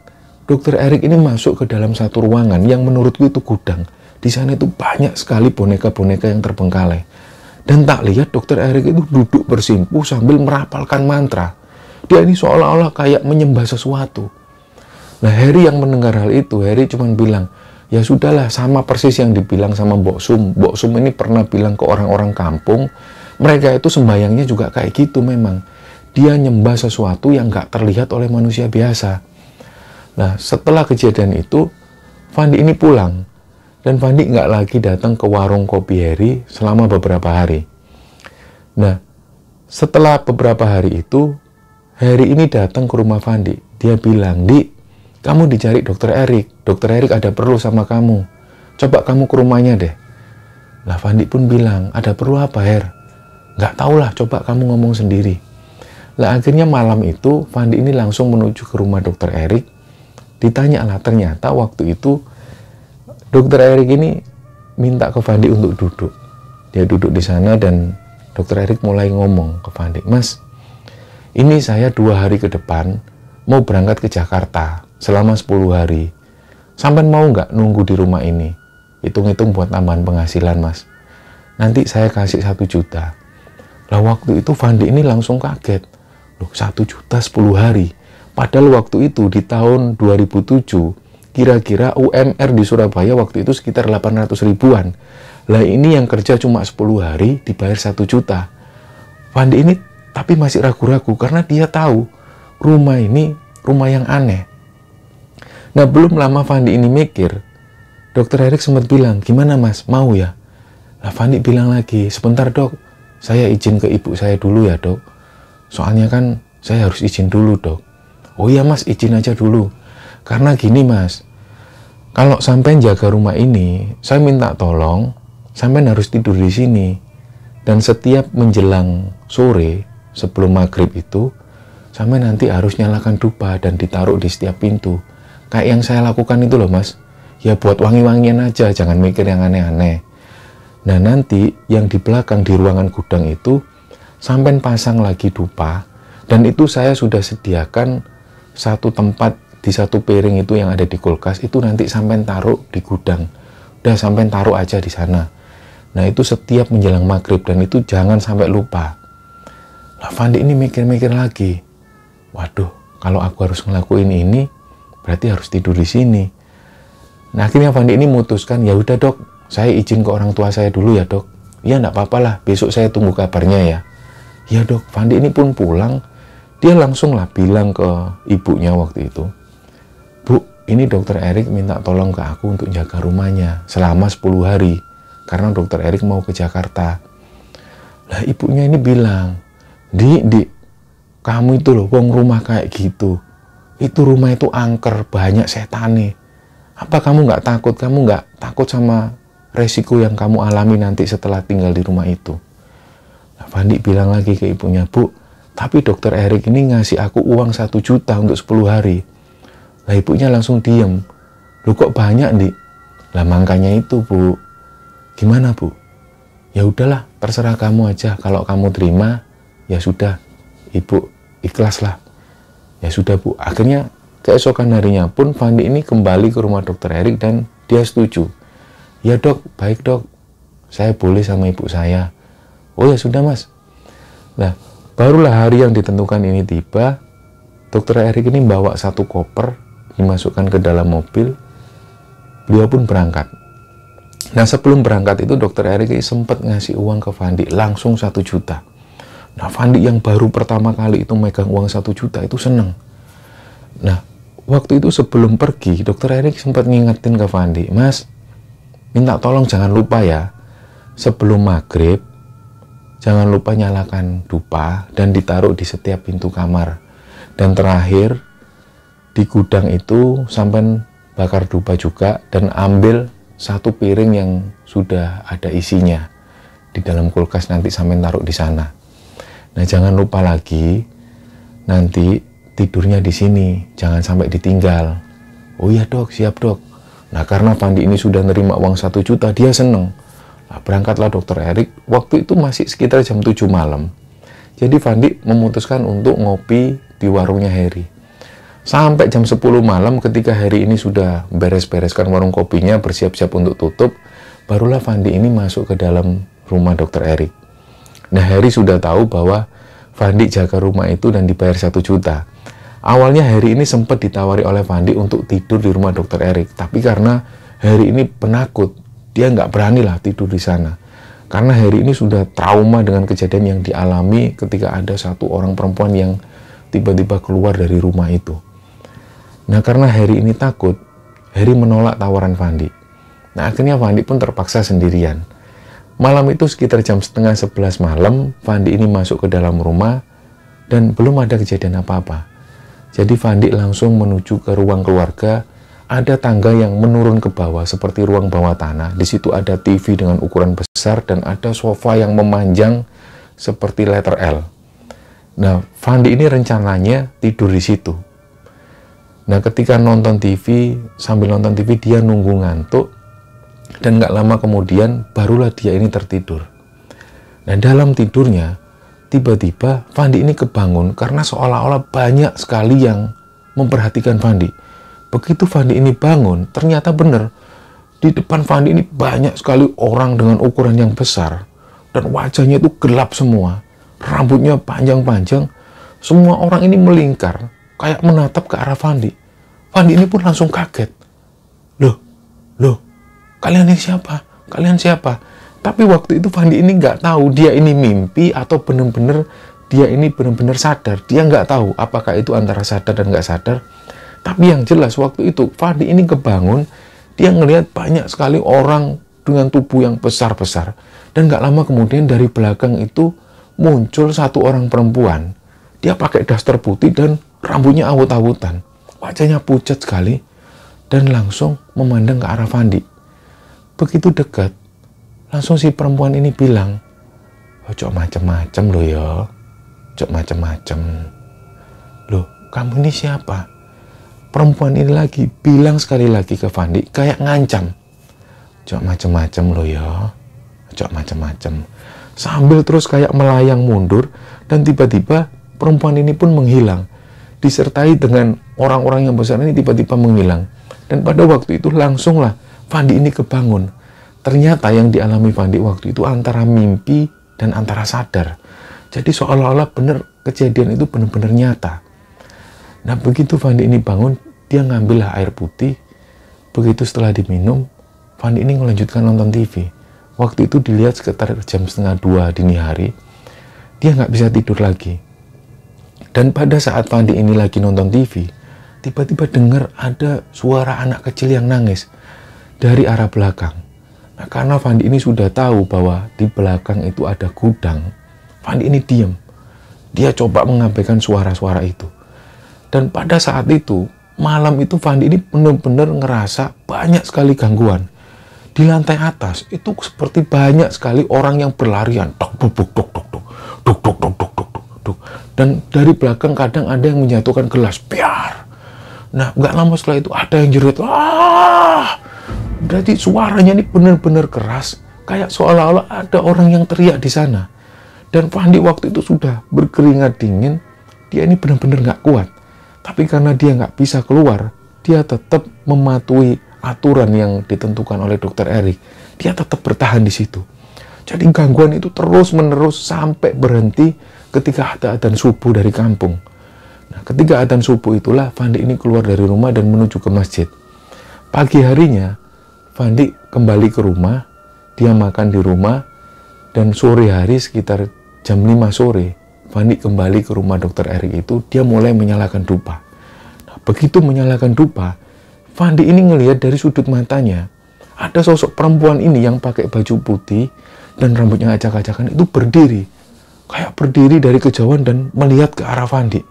dokter Erik ini masuk ke dalam satu ruangan yang menurutku itu gudang. Di sana itu banyak sekali boneka-boneka yang terbengkalai. Dan tak lihat dokter Erik itu duduk bersimpuh sambil merapalkan mantra dia ini seolah-olah kayak menyembah sesuatu. Nah Harry yang mendengar hal itu, Harry cuma bilang, ya sudahlah sama persis yang dibilang sama Mbok Sum. Mbok Sum ini pernah bilang ke orang-orang kampung, mereka itu sembayangnya juga kayak gitu memang. Dia nyembah sesuatu yang gak terlihat oleh manusia biasa. Nah setelah kejadian itu, Fandi ini pulang. Dan Fandi nggak lagi datang ke warung kopi Harry selama beberapa hari. Nah, setelah beberapa hari itu, hari ini datang ke rumah Fandi. Dia bilang, Di, kamu dicari dokter Erik. Dokter Erik ada perlu sama kamu. Coba kamu ke rumahnya deh. Lah Fandi pun bilang, ada perlu apa Her? Gak tau lah, coba kamu ngomong sendiri. Lah akhirnya malam itu Fandi ini langsung menuju ke rumah dokter Erik. Ditanya lah ternyata waktu itu dokter Erik ini minta ke Fandi untuk duduk. Dia duduk di sana dan dokter Erik mulai ngomong ke Fandi, Mas, ini saya dua hari ke depan mau berangkat ke Jakarta selama 10 hari. Sampai mau nggak nunggu di rumah ini? Hitung-hitung buat tambahan penghasilan mas. Nanti saya kasih satu juta. Lah waktu itu Fandi ini langsung kaget. Loh satu juta 10 hari. Padahal waktu itu di tahun 2007 kira-kira UMR di Surabaya waktu itu sekitar 800 ribuan. Lah ini yang kerja cuma 10 hari dibayar satu juta. Fandi ini tapi masih ragu-ragu karena dia tahu rumah ini rumah yang aneh. Nah, belum lama Fandi ini mikir, dokter Erik sempat bilang, gimana mas, mau ya? Nah, Fandi bilang lagi, sebentar dok, saya izin ke ibu saya dulu ya dok. Soalnya kan saya harus izin dulu dok. Oh iya mas, izin aja dulu. Karena gini mas, kalau sampai jaga rumah ini, saya minta tolong, sampai harus tidur di sini. Dan setiap menjelang sore, sebelum maghrib itu sampai nanti harus nyalakan dupa dan ditaruh di setiap pintu kayak yang saya lakukan itu loh mas ya buat wangi-wangian aja jangan mikir yang aneh-aneh nah nanti yang di belakang di ruangan gudang itu sampai pasang lagi dupa dan itu saya sudah sediakan satu tempat di satu piring itu yang ada di kulkas itu nanti sampai taruh di gudang udah sampai taruh aja di sana nah itu setiap menjelang maghrib dan itu jangan sampai lupa lah Fandi ini mikir-mikir lagi. Waduh, kalau aku harus ngelakuin ini, berarti harus tidur di sini. Nah akhirnya Fandi ini memutuskan, ya udah dok, saya izin ke orang tua saya dulu ya dok. Ya enggak apa-apa lah, besok saya tunggu kabarnya ya. Ya dok, Fandi ini pun pulang. Dia langsung lah bilang ke ibunya waktu itu. Bu, ini dokter Erik minta tolong ke aku untuk jaga rumahnya selama 10 hari. Karena dokter Erik mau ke Jakarta. Lah ibunya ini bilang, di di kamu itu loh wong rumah kayak gitu. Itu rumah itu angker, banyak setan nih Apa kamu nggak takut? Kamu nggak takut sama resiko yang kamu alami nanti setelah tinggal di rumah itu? Nah, Fandi bilang lagi ke ibunya, Bu, tapi dokter Erik ini ngasih aku uang satu juta untuk 10 hari. Lah ibunya langsung diem. Lu kok banyak, nih Lah mangkanya itu, Bu. Gimana, Bu? Ya udahlah, terserah kamu aja. Kalau kamu terima, ya sudah ibu ikhlaslah ya sudah bu akhirnya keesokan harinya pun Fandi ini kembali ke rumah dokter Erik dan dia setuju ya dok baik dok saya boleh sama ibu saya oh ya sudah mas nah barulah hari yang ditentukan ini tiba dokter Erik ini bawa satu koper dimasukkan ke dalam mobil dia pun berangkat nah sebelum berangkat itu dokter Erik sempat ngasih uang ke Fandi langsung satu juta Nah, Fandi yang baru pertama kali itu megang uang satu juta itu seneng. Nah, waktu itu sebelum pergi, dokter Erik sempat ngingetin ke Fandi, Mas, minta tolong jangan lupa ya, sebelum maghrib, jangan lupa nyalakan dupa dan ditaruh di setiap pintu kamar. Dan terakhir, di gudang itu sampai bakar dupa juga dan ambil satu piring yang sudah ada isinya di dalam kulkas nanti sampai taruh di sana. Nah jangan lupa lagi nanti tidurnya di sini, jangan sampai ditinggal. Oh iya dok, siap dok. Nah karena Pandi ini sudah nerima uang satu juta, dia seneng. Nah, berangkatlah dokter Erik, waktu itu masih sekitar jam 7 malam. Jadi Fandi memutuskan untuk ngopi di warungnya Harry. Sampai jam 10 malam ketika Harry ini sudah beres-bereskan warung kopinya, bersiap-siap untuk tutup, barulah Fandi ini masuk ke dalam rumah dokter Erik. Nah Harry sudah tahu bahwa Fandi jaga rumah itu dan dibayar satu juta. Awalnya Harry ini sempat ditawari oleh Fandi untuk tidur di rumah dokter Eric. tapi karena Harry ini penakut, dia nggak berani lah tidur di sana. Karena Harry ini sudah trauma dengan kejadian yang dialami ketika ada satu orang perempuan yang tiba-tiba keluar dari rumah itu. Nah karena Harry ini takut, Harry menolak tawaran Fandi. Nah akhirnya Fandi pun terpaksa sendirian. Malam itu sekitar jam setengah sebelas malam, Fandi ini masuk ke dalam rumah dan belum ada kejadian apa-apa. Jadi Fandi langsung menuju ke ruang keluarga. Ada tangga yang menurun ke bawah seperti ruang bawah tanah. Di situ ada TV dengan ukuran besar dan ada sofa yang memanjang seperti letter L. Nah, Fandi ini rencananya tidur di situ. Nah, ketika nonton TV, sambil nonton TV dia nunggu ngantuk. Dan nggak lama kemudian barulah dia ini tertidur. Dan dalam tidurnya, tiba-tiba Fandi ini kebangun karena seolah-olah banyak sekali yang memperhatikan Fandi. Begitu Fandi ini bangun, ternyata benar. Di depan Fandi ini banyak sekali orang dengan ukuran yang besar. Dan wajahnya itu gelap semua. Rambutnya panjang-panjang. Semua orang ini melingkar, kayak menatap ke arah Fandi. Fandi ini pun langsung kaget. Loh, loh, kalian ini siapa? Kalian siapa? Tapi waktu itu Fandi ini nggak tahu dia ini mimpi atau bener-bener dia ini benar-benar sadar. Dia nggak tahu apakah itu antara sadar dan nggak sadar. Tapi yang jelas waktu itu Fandi ini kebangun, dia ngelihat banyak sekali orang dengan tubuh yang besar-besar. Dan nggak lama kemudian dari belakang itu muncul satu orang perempuan. Dia pakai daster putih dan rambutnya awut-awutan. Wajahnya pucat sekali dan langsung memandang ke arah Fandi begitu dekat, langsung si perempuan ini bilang, oh, macam macem-macem lo ya, cok macem-macem. Loh, kamu ini siapa? Perempuan ini lagi bilang sekali lagi ke Fandi, kayak ngancam. Cok macem-macem lo ya, cok macem-macem. Sambil terus kayak melayang mundur, dan tiba-tiba perempuan ini pun menghilang. Disertai dengan orang-orang yang besar ini tiba-tiba menghilang. Dan pada waktu itu langsunglah Fandi ini kebangun. Ternyata yang dialami Fandi waktu itu antara mimpi dan antara sadar. Jadi seolah-olah benar kejadian itu benar-benar nyata. Nah begitu Fandi ini bangun, dia ngambil air putih. Begitu setelah diminum, Fandi ini melanjutkan nonton TV. Waktu itu dilihat sekitar jam setengah dua dini hari, dia nggak bisa tidur lagi. Dan pada saat Fandi ini lagi nonton TV, tiba-tiba dengar ada suara anak kecil yang nangis dari arah belakang. Nah, karena Fandi ini sudah tahu bahwa di belakang itu ada gudang, Fandi ini diam. Dia coba mengabaikan suara-suara itu. Dan pada saat itu, malam itu Fandi ini benar-benar ngerasa banyak sekali gangguan. Di lantai atas itu seperti banyak sekali orang yang berlarian. Tok, bubuk, tok, tok, tok, tok, tok, tok, tok, tok, tok. Dan dari belakang kadang ada yang menyatukan gelas. Biar. Nah, nggak lama setelah itu ada yang jerit. Ah! Berarti suaranya ini benar-benar keras, kayak seolah-olah ada orang yang teriak di sana. Dan Fandi waktu itu sudah berkeringat dingin, dia ini benar-benar nggak kuat. Tapi karena dia nggak bisa keluar, dia tetap mematuhi aturan yang ditentukan oleh dokter Erik. Dia tetap bertahan di situ. Jadi gangguan itu terus-menerus sampai berhenti ketika ada adan subuh dari kampung. Nah, ketika adan subuh itulah Fandi ini keluar dari rumah dan menuju ke masjid. Pagi harinya, Fandi kembali ke rumah, dia makan di rumah, dan sore hari sekitar jam 5 sore, Fandi kembali ke rumah dokter Erik itu, dia mulai menyalakan dupa. Nah, begitu menyalakan dupa, Fandi ini ngelihat dari sudut matanya, ada sosok perempuan ini yang pakai baju putih dan rambutnya acak-acakan itu berdiri. Kayak berdiri dari kejauhan dan melihat ke arah Fandi.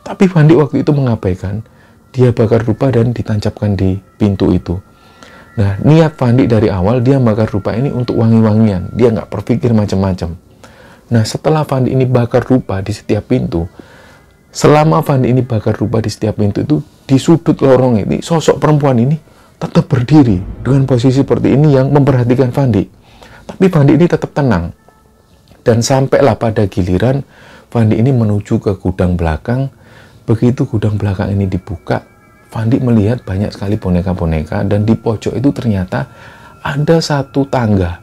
Tapi Fandi waktu itu mengabaikan, dia bakar dupa dan ditancapkan di pintu itu. Nah, niat Fandi dari awal dia bakar rupa ini untuk wangi-wangian. Dia nggak berpikir macam-macam. Nah, setelah Fandi ini bakar rupa di setiap pintu, selama Fandi ini bakar rupa di setiap pintu itu, di sudut lorong ini, sosok perempuan ini tetap berdiri dengan posisi seperti ini yang memperhatikan Fandi. Tapi Fandi ini tetap tenang. Dan sampailah pada giliran, Fandi ini menuju ke gudang belakang. Begitu gudang belakang ini dibuka, Fandi melihat banyak sekali boneka-boneka dan di pojok itu ternyata ada satu tangga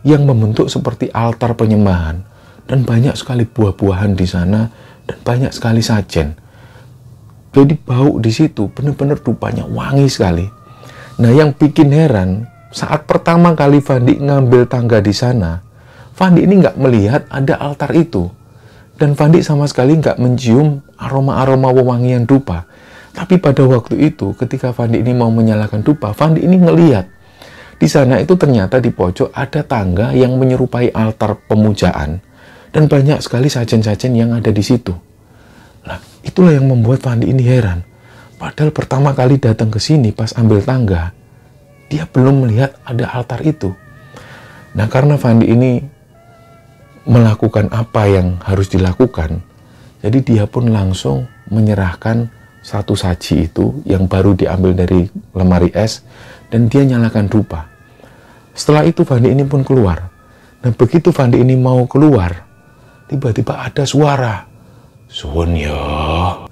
yang membentuk seperti altar penyembahan dan banyak sekali buah-buahan di sana dan banyak sekali sajen. Jadi bau di situ benar-benar rupanya wangi sekali. Nah yang bikin heran saat pertama kali Fandi ngambil tangga di sana, Fandi ini nggak melihat ada altar itu. Dan Fandi sama sekali nggak mencium aroma-aroma wewangian dupa tapi pada waktu itu ketika Fandi ini mau menyalakan dupa, Fandi ini ngeliat di sana itu ternyata di pojok ada tangga yang menyerupai altar pemujaan dan banyak sekali sajen-sajen yang ada di situ. Nah, itulah yang membuat Fandi ini heran. Padahal pertama kali datang ke sini pas ambil tangga, dia belum melihat ada altar itu. Nah, karena Fandi ini melakukan apa yang harus dilakukan, jadi dia pun langsung menyerahkan satu saji itu yang baru diambil dari lemari es dan dia nyalakan dupa. Setelah itu Fandi ini pun keluar. dan begitu Fandi ini mau keluar, tiba-tiba ada suara. Suwun ya.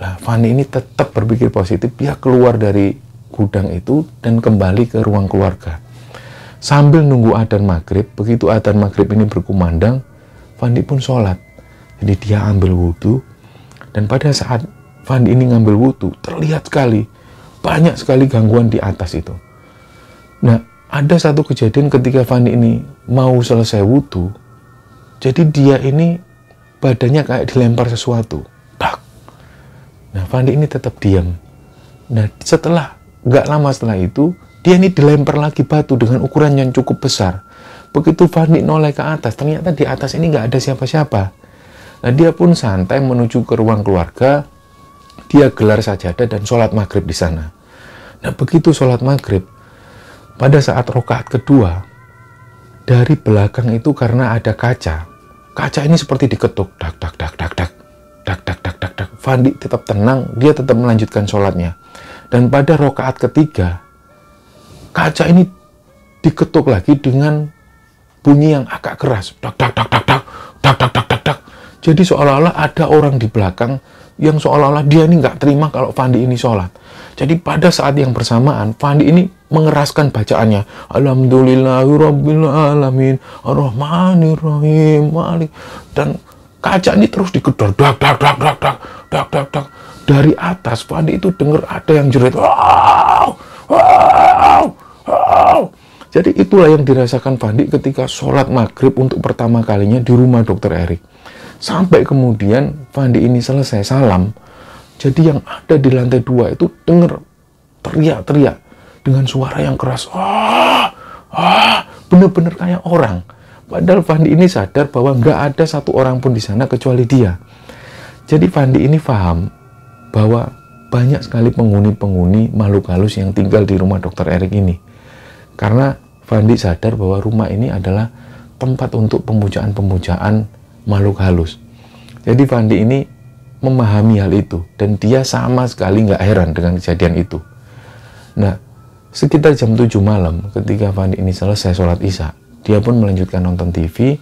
Nah, Fandi ini tetap berpikir positif, dia keluar dari gudang itu dan kembali ke ruang keluarga. Sambil nunggu adan maghrib, begitu adan maghrib ini berkumandang, Fandi pun sholat. Jadi dia ambil wudhu, dan pada saat Fandi ini ngambil wudhu, terlihat sekali. Banyak sekali gangguan di atas itu. Nah, ada satu kejadian ketika Fandi ini mau selesai wudhu, jadi dia ini badannya kayak dilempar sesuatu. Tak. Nah, Fandi ini tetap diam. Nah, setelah, nggak lama setelah itu, dia ini dilempar lagi batu dengan ukuran yang cukup besar. Begitu Fandi noleh ke atas, ternyata di atas ini nggak ada siapa-siapa. Nah, dia pun santai menuju ke ruang keluarga, dia gelar sajadah dan sholat maghrib di sana. Nah begitu sholat maghrib, pada saat rokaat kedua, dari belakang itu karena ada kaca. Kaca ini seperti diketuk, dak dak dak dak dak, dak dak dak dak dak. Fandi tetap tenang, dia tetap melanjutkan sholatnya. Dan pada rokaat ketiga, kaca ini diketuk lagi dengan bunyi yang agak keras, dak dak dak dak dak, dak dak dak dak dak. Jadi seolah-olah ada orang di belakang yang seolah-olah dia ini nggak terima kalau Fandi ini sholat. Jadi pada saat yang bersamaan, Fandi ini mengeraskan bacaannya. Alhamdulillahirrabbilalamin, ar Malik. Dan kaca ini terus digedor, dak, dak, dak, dak, dak, dak, dak, dak. Dari atas, Fandi itu dengar ada yang jerit. Wow, wow, wow. Jadi itulah yang dirasakan Fandi ketika sholat maghrib untuk pertama kalinya di rumah dokter Erik. Sampai kemudian Fandi ini selesai salam, jadi yang ada di lantai dua itu dengar teriak-teriak dengan suara yang keras. Ah, ah, bener-bener kayak orang. Padahal Fandi ini sadar bahwa nggak ada satu orang pun di sana kecuali dia. Jadi Fandi ini paham bahwa banyak sekali penghuni-penghuni makhluk halus yang tinggal di rumah dokter Erik ini. Karena Fandi sadar bahwa rumah ini adalah tempat untuk pemujaan-pemujaan makhluk halus. Jadi Fandi ini memahami hal itu dan dia sama sekali nggak heran dengan kejadian itu. Nah, sekitar jam 7 malam ketika Fandi ini selesai sholat isya, dia pun melanjutkan nonton TV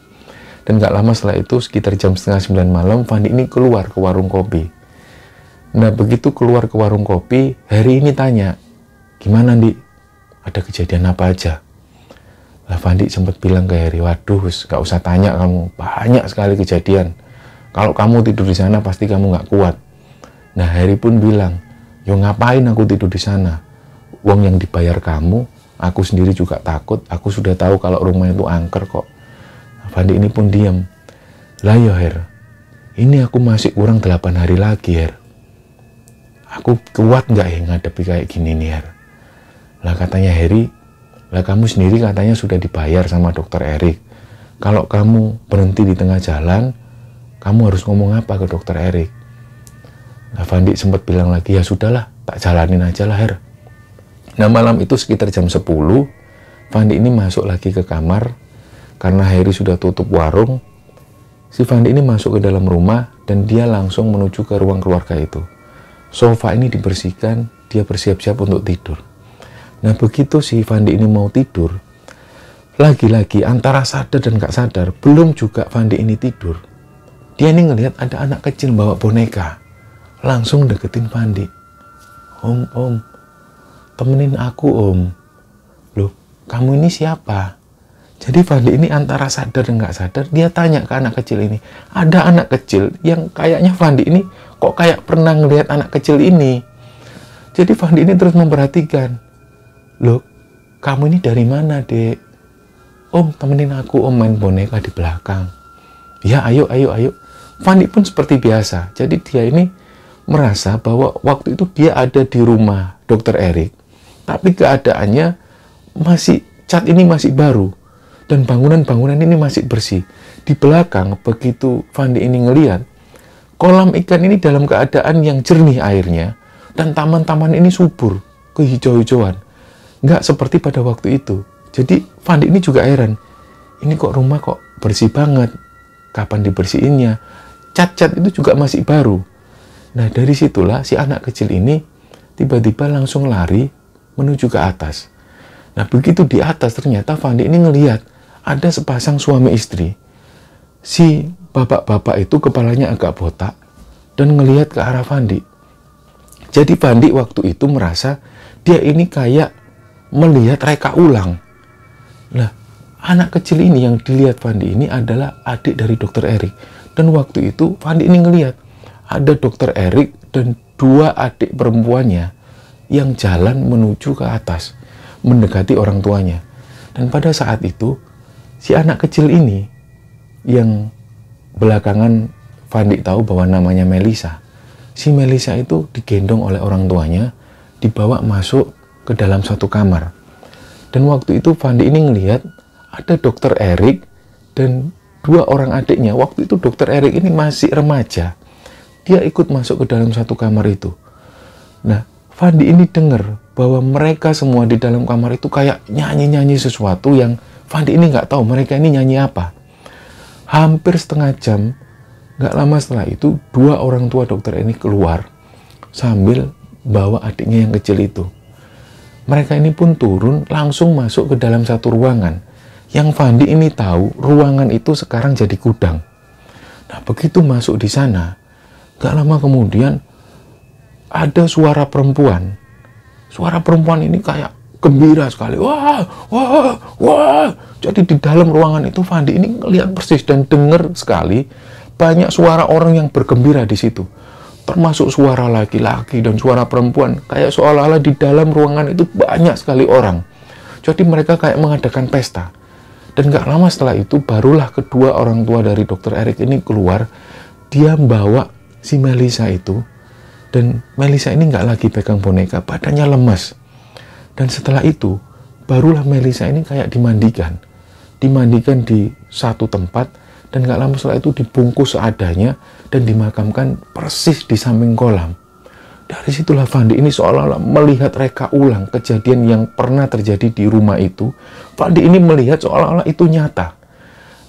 dan nggak lama setelah itu sekitar jam setengah 9 malam Fandi ini keluar ke warung kopi. Nah, begitu keluar ke warung kopi, Hari ini tanya, gimana nih? Ada kejadian apa aja? Fandi sempat bilang ke Harry, waduh, gak usah tanya kamu, banyak sekali kejadian. Kalau kamu tidur di sana pasti kamu gak kuat. Nah Harry pun bilang, yo ngapain aku tidur di sana? Uang yang dibayar kamu, aku sendiri juga takut, aku sudah tahu kalau rumah itu angker kok. Nah, Fandi ini pun diam. Lah yo Her, ini aku masih kurang 8 hari lagi Her. Aku kuat gak ya ngadepi kayak gini nih Her? Lah katanya Harry, lah kamu sendiri katanya sudah dibayar sama dokter Erik. Kalau kamu berhenti di tengah jalan, kamu harus ngomong apa ke dokter Erik? Nah, Fandi sempat bilang lagi, ya sudahlah, tak jalanin aja lah, Her. Nah, malam itu sekitar jam 10, Fandi ini masuk lagi ke kamar, karena Harry sudah tutup warung, si Fandi ini masuk ke dalam rumah, dan dia langsung menuju ke ruang keluarga itu. Sofa ini dibersihkan, dia bersiap-siap untuk tidur. Nah begitu si Fandi ini mau tidur, lagi-lagi antara sadar dan gak sadar, belum juga Fandi ini tidur. Dia ini ngelihat ada anak kecil bawa boneka. Langsung deketin Fandi. Om, om, temenin aku om. Loh, kamu ini siapa? Jadi Fandi ini antara sadar dan gak sadar, dia tanya ke anak kecil ini. Ada anak kecil yang kayaknya Fandi ini kok kayak pernah ngelihat anak kecil ini. Jadi Fandi ini terus memperhatikan loh kamu ini dari mana dek om temenin aku om main boneka di belakang ya ayo ayo ayo Fandi pun seperti biasa jadi dia ini merasa bahwa waktu itu dia ada di rumah dokter Erik tapi keadaannya masih cat ini masih baru dan bangunan-bangunan ini masih bersih di belakang begitu Fandi ini ngeliat kolam ikan ini dalam keadaan yang jernih airnya dan taman-taman ini subur kehijau-hijauan Nggak seperti pada waktu itu. Jadi Fandi ini juga heran. Ini kok rumah kok bersih banget. Kapan dibersihinnya? Cat-cat itu juga masih baru. Nah dari situlah si anak kecil ini tiba-tiba langsung lari menuju ke atas. Nah begitu di atas ternyata Fandi ini ngeliat ada sepasang suami istri. Si bapak-bapak itu kepalanya agak botak dan ngelihat ke arah Fandi. Jadi Fandi waktu itu merasa dia ini kayak melihat reka ulang. Nah, anak kecil ini yang dilihat Fandi ini adalah adik dari dokter Erik. Dan waktu itu Fandi ini ngelihat ada dokter Erik dan dua adik perempuannya yang jalan menuju ke atas, mendekati orang tuanya. Dan pada saat itu, si anak kecil ini yang belakangan Fandi tahu bahwa namanya Melisa. Si Melisa itu digendong oleh orang tuanya, dibawa masuk ke dalam suatu kamar. Dan waktu itu Fandi ini ngelihat ada dokter Erik dan dua orang adiknya. Waktu itu dokter Erik ini masih remaja. Dia ikut masuk ke dalam satu kamar itu. Nah, Fandi ini dengar bahwa mereka semua di dalam kamar itu kayak nyanyi-nyanyi sesuatu yang Fandi ini nggak tahu mereka ini nyanyi apa. Hampir setengah jam, nggak lama setelah itu, dua orang tua dokter ini keluar sambil bawa adiknya yang kecil itu mereka ini pun turun langsung masuk ke dalam satu ruangan. Yang Fandi ini tahu ruangan itu sekarang jadi gudang. Nah begitu masuk di sana, gak lama kemudian ada suara perempuan. Suara perempuan ini kayak gembira sekali. Wah, wah, wah. Jadi di dalam ruangan itu Fandi ini ngelihat persis dan dengar sekali banyak suara orang yang bergembira di situ termasuk suara laki-laki dan suara perempuan kayak seolah-olah di dalam ruangan itu banyak sekali orang jadi mereka kayak mengadakan pesta dan gak lama setelah itu barulah kedua orang tua dari dokter Erik ini keluar dia bawa si Melisa itu dan Melisa ini gak lagi pegang boneka, badannya lemas. Dan setelah itu, barulah Melisa ini kayak dimandikan. Dimandikan di satu tempat, dan gak lama setelah itu dibungkus seadanya, dan dimakamkan persis di samping kolam. Dari situlah Fandi ini seolah-olah melihat reka ulang kejadian yang pernah terjadi di rumah itu. Fandi ini melihat seolah-olah itu nyata.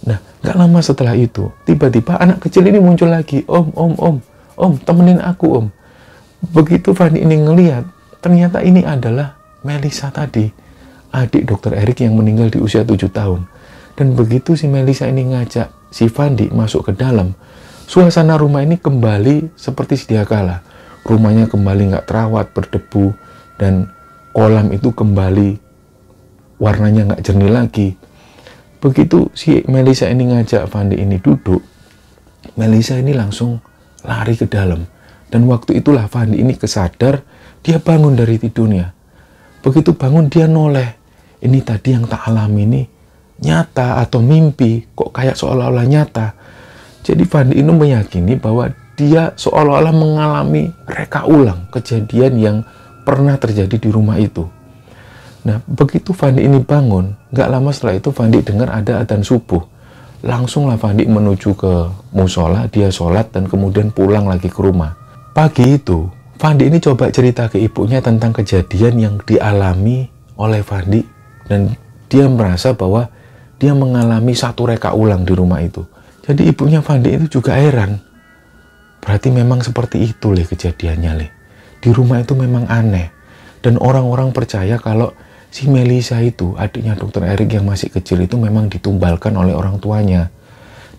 Nah, gak lama setelah itu, tiba-tiba anak kecil ini muncul lagi. Om, om, om, om, temenin aku om. Begitu Fandi ini ngeliat, ternyata ini adalah Melisa tadi, adik dokter Erik yang meninggal di usia 7 tahun. Dan begitu si Melisa ini ngajak si Fandi masuk ke dalam, Suasana rumah ini kembali seperti sedia kala. Rumahnya kembali nggak terawat, berdebu, dan kolam itu kembali warnanya nggak jernih lagi. Begitu si Melisa ini ngajak Fandi ini duduk, Melisa ini langsung lari ke dalam. Dan waktu itulah Fandi ini kesadar, dia bangun dari tidurnya. Begitu bangun dia noleh. Ini tadi yang tak alami ini nyata atau mimpi, kok kayak seolah-olah nyata. Jadi Fandi ini meyakini bahwa dia seolah-olah mengalami reka ulang kejadian yang pernah terjadi di rumah itu. Nah, begitu Fandi ini bangun, nggak lama setelah itu Fandi dengar ada adzan subuh. Langsunglah Fandi menuju ke musola, dia sholat dan kemudian pulang lagi ke rumah. Pagi itu, Fandi ini coba cerita ke ibunya tentang kejadian yang dialami oleh Fandi dan dia merasa bahwa dia mengalami satu reka ulang di rumah itu. Jadi ibunya Fandi itu juga heran. Berarti memang seperti itu leh kejadiannya leh. Di rumah itu memang aneh. Dan orang-orang percaya kalau si Melisa itu adiknya dokter Erik yang masih kecil itu memang ditumbalkan oleh orang tuanya.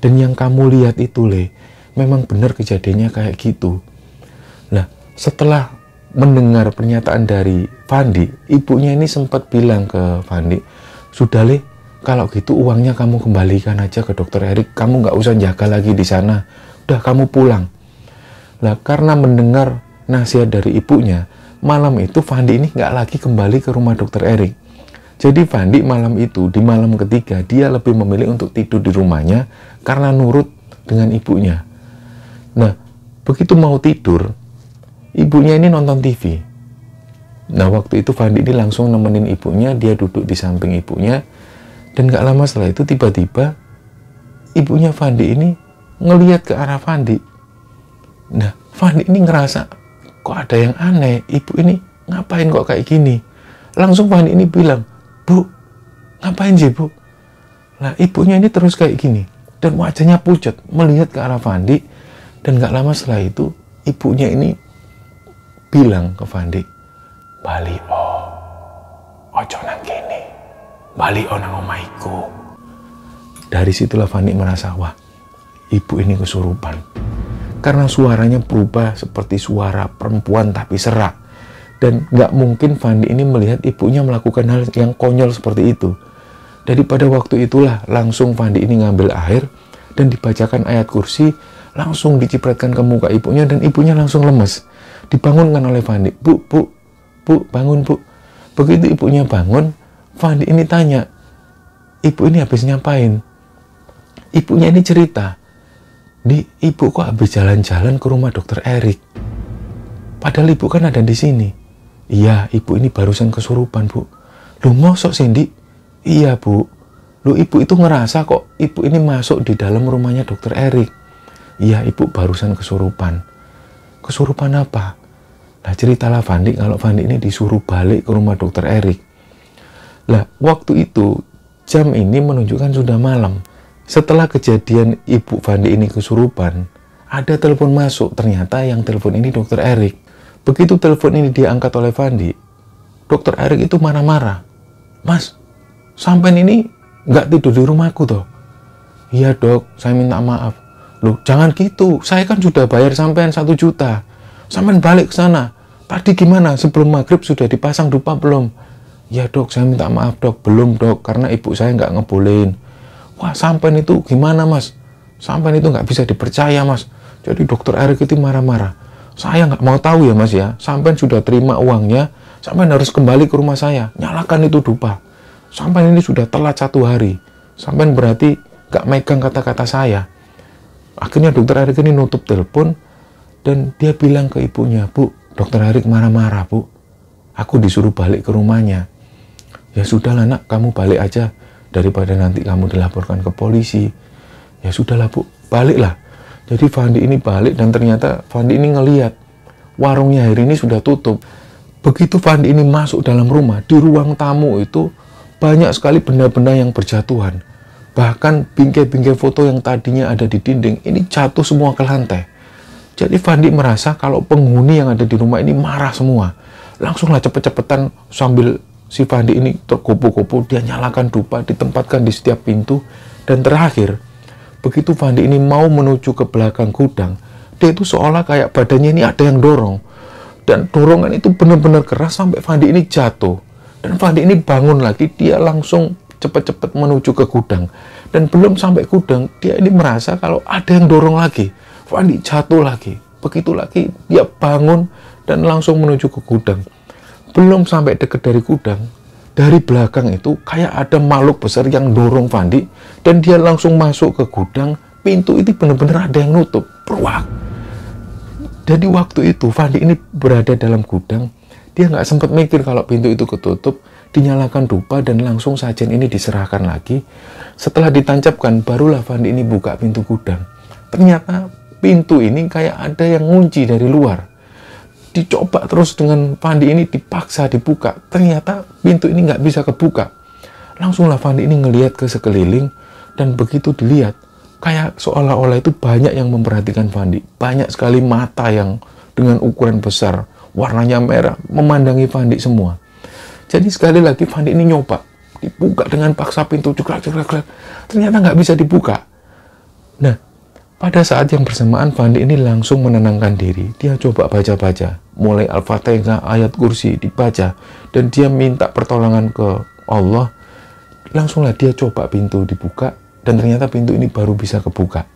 Dan yang kamu lihat itu leh, memang benar kejadiannya kayak gitu. Nah, setelah mendengar pernyataan dari Fandi, ibunya ini sempat bilang ke Fandi, sudah leh kalau gitu uangnya kamu kembalikan aja ke dokter Erik kamu nggak usah jaga lagi di sana udah kamu pulang lah karena mendengar nasihat dari ibunya malam itu Fandi ini nggak lagi kembali ke rumah dokter Erik jadi Fandi malam itu di malam ketiga dia lebih memilih untuk tidur di rumahnya karena nurut dengan ibunya nah begitu mau tidur ibunya ini nonton TV Nah waktu itu Fandi ini langsung nemenin ibunya, dia duduk di samping ibunya, dan gak lama setelah itu tiba-tiba ibunya Fandi ini ngeliat ke arah Fandi. Nah, Fandi ini ngerasa kok ada yang aneh. Ibu ini ngapain kok kayak gini? Langsung Fandi ini bilang, Bu, ngapain sih Bu? Nah, ibunya ini terus kayak gini. Dan wajahnya pucat melihat ke arah Fandi. Dan gak lama setelah itu, ibunya ini bilang ke Fandi, Bali, oh, ojo nangkin balik onang omaiku. Dari situlah Fani merasa, wah, ibu ini kesurupan. Karena suaranya berubah seperti suara perempuan tapi serak. Dan nggak mungkin Fandi ini melihat ibunya melakukan hal yang konyol seperti itu. Jadi pada waktu itulah langsung Fandi ini ngambil air dan dibacakan ayat kursi langsung dicipratkan ke muka ibunya dan ibunya langsung lemes. Dibangunkan oleh Fandi. Bu, bu, bu, bangun bu. Begitu ibunya bangun, Fandi ini tanya, ibu ini habis nyampain? Ibunya ini cerita, di ibu kok habis jalan-jalan ke rumah dokter Erik? Padahal ibu kan ada di sini. Iya, ibu ini barusan kesurupan, Bu. Lu mosok, Cindy? Iya, Bu. Lu ibu itu ngerasa kok ibu ini masuk di dalam rumahnya dokter Erik. Iya, ibu barusan kesurupan. Kesurupan apa? Nah, ceritalah Fandi kalau Fandi ini disuruh balik ke rumah dokter Erik lah, waktu itu jam ini menunjukkan sudah malam. Setelah kejadian Ibu Fandi ini kesurupan, ada telepon masuk. Ternyata yang telepon ini Dokter Erik. Begitu telepon ini diangkat oleh Fandi, Dokter Erik itu marah-marah. Mas, sampai ini nggak tidur di rumahku toh? Iya dok, saya minta maaf. Loh, jangan gitu. Saya kan sudah bayar sampean satu juta. Sampean balik ke sana. Tadi gimana? Sebelum maghrib sudah dipasang dupa belum? ya dok saya minta maaf dok belum dok karena ibu saya nggak ngebolehin wah sampean itu gimana mas sampean itu nggak bisa dipercaya mas jadi dokter Erik itu marah-marah saya nggak mau tahu ya mas ya sampean sudah terima uangnya sampean harus kembali ke rumah saya nyalakan itu dupa sampean ini sudah telat satu hari sampean berarti nggak megang kata-kata saya akhirnya dokter Erik ini nutup telepon dan dia bilang ke ibunya bu dokter Erik marah-marah bu aku disuruh balik ke rumahnya ya sudahlah nak kamu balik aja daripada nanti kamu dilaporkan ke polisi ya sudahlah bu baliklah jadi Fandi ini balik dan ternyata Fandi ini ngeliat warungnya hari ini sudah tutup begitu Fandi ini masuk dalam rumah di ruang tamu itu banyak sekali benda-benda yang berjatuhan bahkan bingkai-bingkai foto yang tadinya ada di dinding ini jatuh semua ke lantai jadi Fandi merasa kalau penghuni yang ada di rumah ini marah semua langsunglah cepet-cepetan sambil si Fandi ini terkupu-kupu, dia nyalakan dupa, ditempatkan di setiap pintu. Dan terakhir, begitu Fandi ini mau menuju ke belakang gudang, dia itu seolah kayak badannya ini ada yang dorong. Dan dorongan itu benar-benar keras sampai Fandi ini jatuh. Dan Fandi ini bangun lagi, dia langsung cepat-cepat menuju ke gudang. Dan belum sampai gudang, dia ini merasa kalau ada yang dorong lagi. Fandi jatuh lagi. Begitu lagi, dia bangun dan langsung menuju ke gudang belum sampai dekat dari gudang, dari belakang itu kayak ada makhluk besar yang dorong Fandi dan dia langsung masuk ke gudang pintu itu benar-benar ada yang nutup peruak jadi waktu itu Fandi ini berada dalam gudang dia nggak sempat mikir kalau pintu itu ketutup dinyalakan dupa dan langsung sajen ini diserahkan lagi setelah ditancapkan barulah Fandi ini buka pintu gudang ternyata pintu ini kayak ada yang ngunci dari luar dicoba terus dengan Fandi ini dipaksa dibuka ternyata pintu ini nggak bisa kebuka langsunglah Fandi ini ngelihat ke sekeliling dan begitu dilihat kayak seolah-olah itu banyak yang memperhatikan Fandi banyak sekali mata yang dengan ukuran besar warnanya merah memandangi Fandi semua jadi sekali lagi Fandi ini nyoba dibuka dengan paksa pintu juga ternyata nggak bisa dibuka nah pada saat yang bersamaan, Fandi ini langsung menenangkan diri. Dia coba baca-baca, mulai Al-Fatihah, ayat kursi dibaca, dan dia minta pertolongan ke Allah. Langsunglah dia coba pintu dibuka, dan ternyata pintu ini baru bisa kebuka.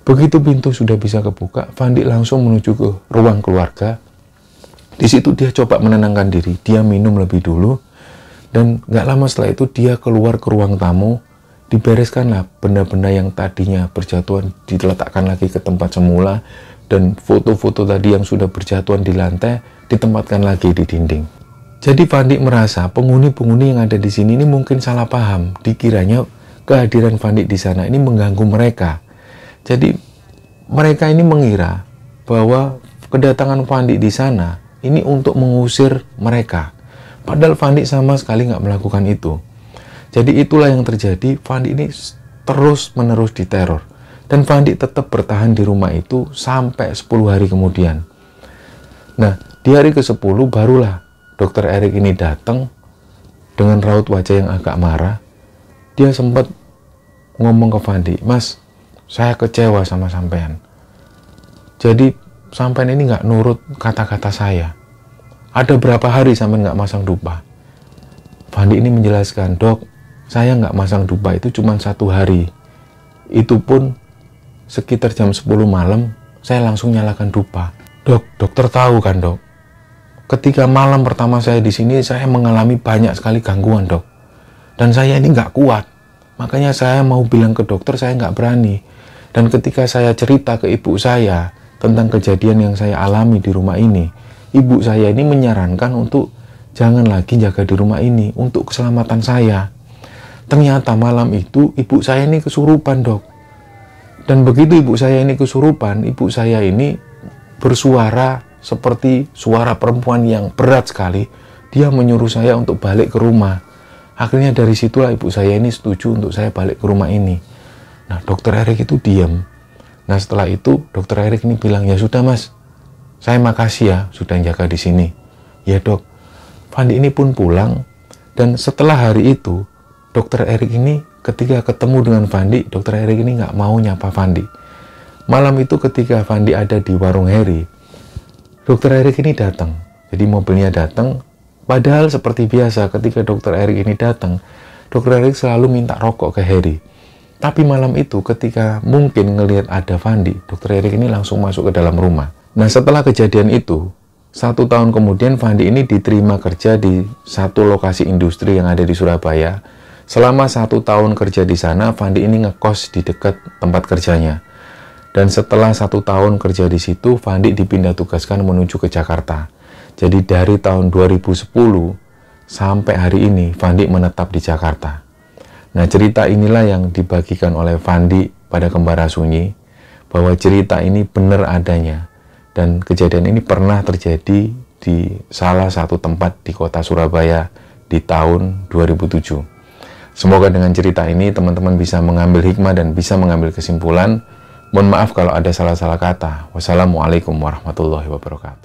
Begitu pintu sudah bisa kebuka, Fandi langsung menuju ke ruang keluarga. Di situ dia coba menenangkan diri, dia minum lebih dulu, dan nggak lama setelah itu dia keluar ke ruang tamu, dibereskanlah benda-benda yang tadinya berjatuhan diletakkan lagi ke tempat semula dan foto-foto tadi yang sudah berjatuhan di lantai ditempatkan lagi di dinding. Jadi Fandi merasa penghuni-penghuni yang ada di sini ini mungkin salah paham, dikiranya kehadiran Fandi di sana ini mengganggu mereka. Jadi mereka ini mengira bahwa kedatangan Fandi di sana ini untuk mengusir mereka. Padahal Fandi sama sekali nggak melakukan itu. Jadi itulah yang terjadi. Fandi ini terus menerus diteror. Dan Fandi tetap bertahan di rumah itu sampai 10 hari kemudian. Nah, di hari ke-10 barulah dokter Erik ini datang dengan raut wajah yang agak marah. Dia sempat ngomong ke Fandi, Mas, saya kecewa sama sampean. Jadi sampean ini nggak nurut kata-kata saya. Ada berapa hari sampean nggak masang dupa? Fandi ini menjelaskan, dok, saya nggak masang dupa itu cuma satu hari itu pun sekitar jam 10 malam saya langsung nyalakan dupa dok dokter tahu kan dok ketika malam pertama saya di sini saya mengalami banyak sekali gangguan dok dan saya ini nggak kuat makanya saya mau bilang ke dokter saya nggak berani dan ketika saya cerita ke ibu saya tentang kejadian yang saya alami di rumah ini ibu saya ini menyarankan untuk jangan lagi jaga di rumah ini untuk keselamatan saya Ternyata malam itu ibu saya ini kesurupan dok. Dan begitu ibu saya ini kesurupan, ibu saya ini bersuara seperti suara perempuan yang berat sekali. Dia menyuruh saya untuk balik ke rumah. Akhirnya dari situlah ibu saya ini setuju untuk saya balik ke rumah ini. Nah dokter Erik itu diam. Nah setelah itu dokter Erik ini bilang, ya sudah mas, saya makasih ya sudah jaga di sini. Ya dok, Fandi ini pun pulang dan setelah hari itu dokter Erik ini ketika ketemu dengan Fandi, dokter Erik ini nggak mau nyapa Fandi. Malam itu ketika Fandi ada di warung Heri, dokter Erik ini datang. Jadi mobilnya datang, padahal seperti biasa ketika dokter Erik ini datang, dokter Erik selalu minta rokok ke Heri. Tapi malam itu ketika mungkin ngelihat ada Fandi, dokter Erik ini langsung masuk ke dalam rumah. Nah setelah kejadian itu, satu tahun kemudian Fandi ini diterima kerja di satu lokasi industri yang ada di Surabaya Selama satu tahun kerja di sana, Fandi ini ngekos di dekat tempat kerjanya. Dan setelah satu tahun kerja di situ, Fandi dipindah tugaskan menuju ke Jakarta. Jadi dari tahun 2010 sampai hari ini, Fandi menetap di Jakarta. Nah cerita inilah yang dibagikan oleh Fandi pada Kembara Sunyi, bahwa cerita ini benar adanya. Dan kejadian ini pernah terjadi di salah satu tempat di kota Surabaya di tahun 2007. Semoga dengan cerita ini teman-teman bisa mengambil hikmah dan bisa mengambil kesimpulan. Mohon maaf kalau ada salah-salah kata. Wassalamualaikum warahmatullahi wabarakatuh.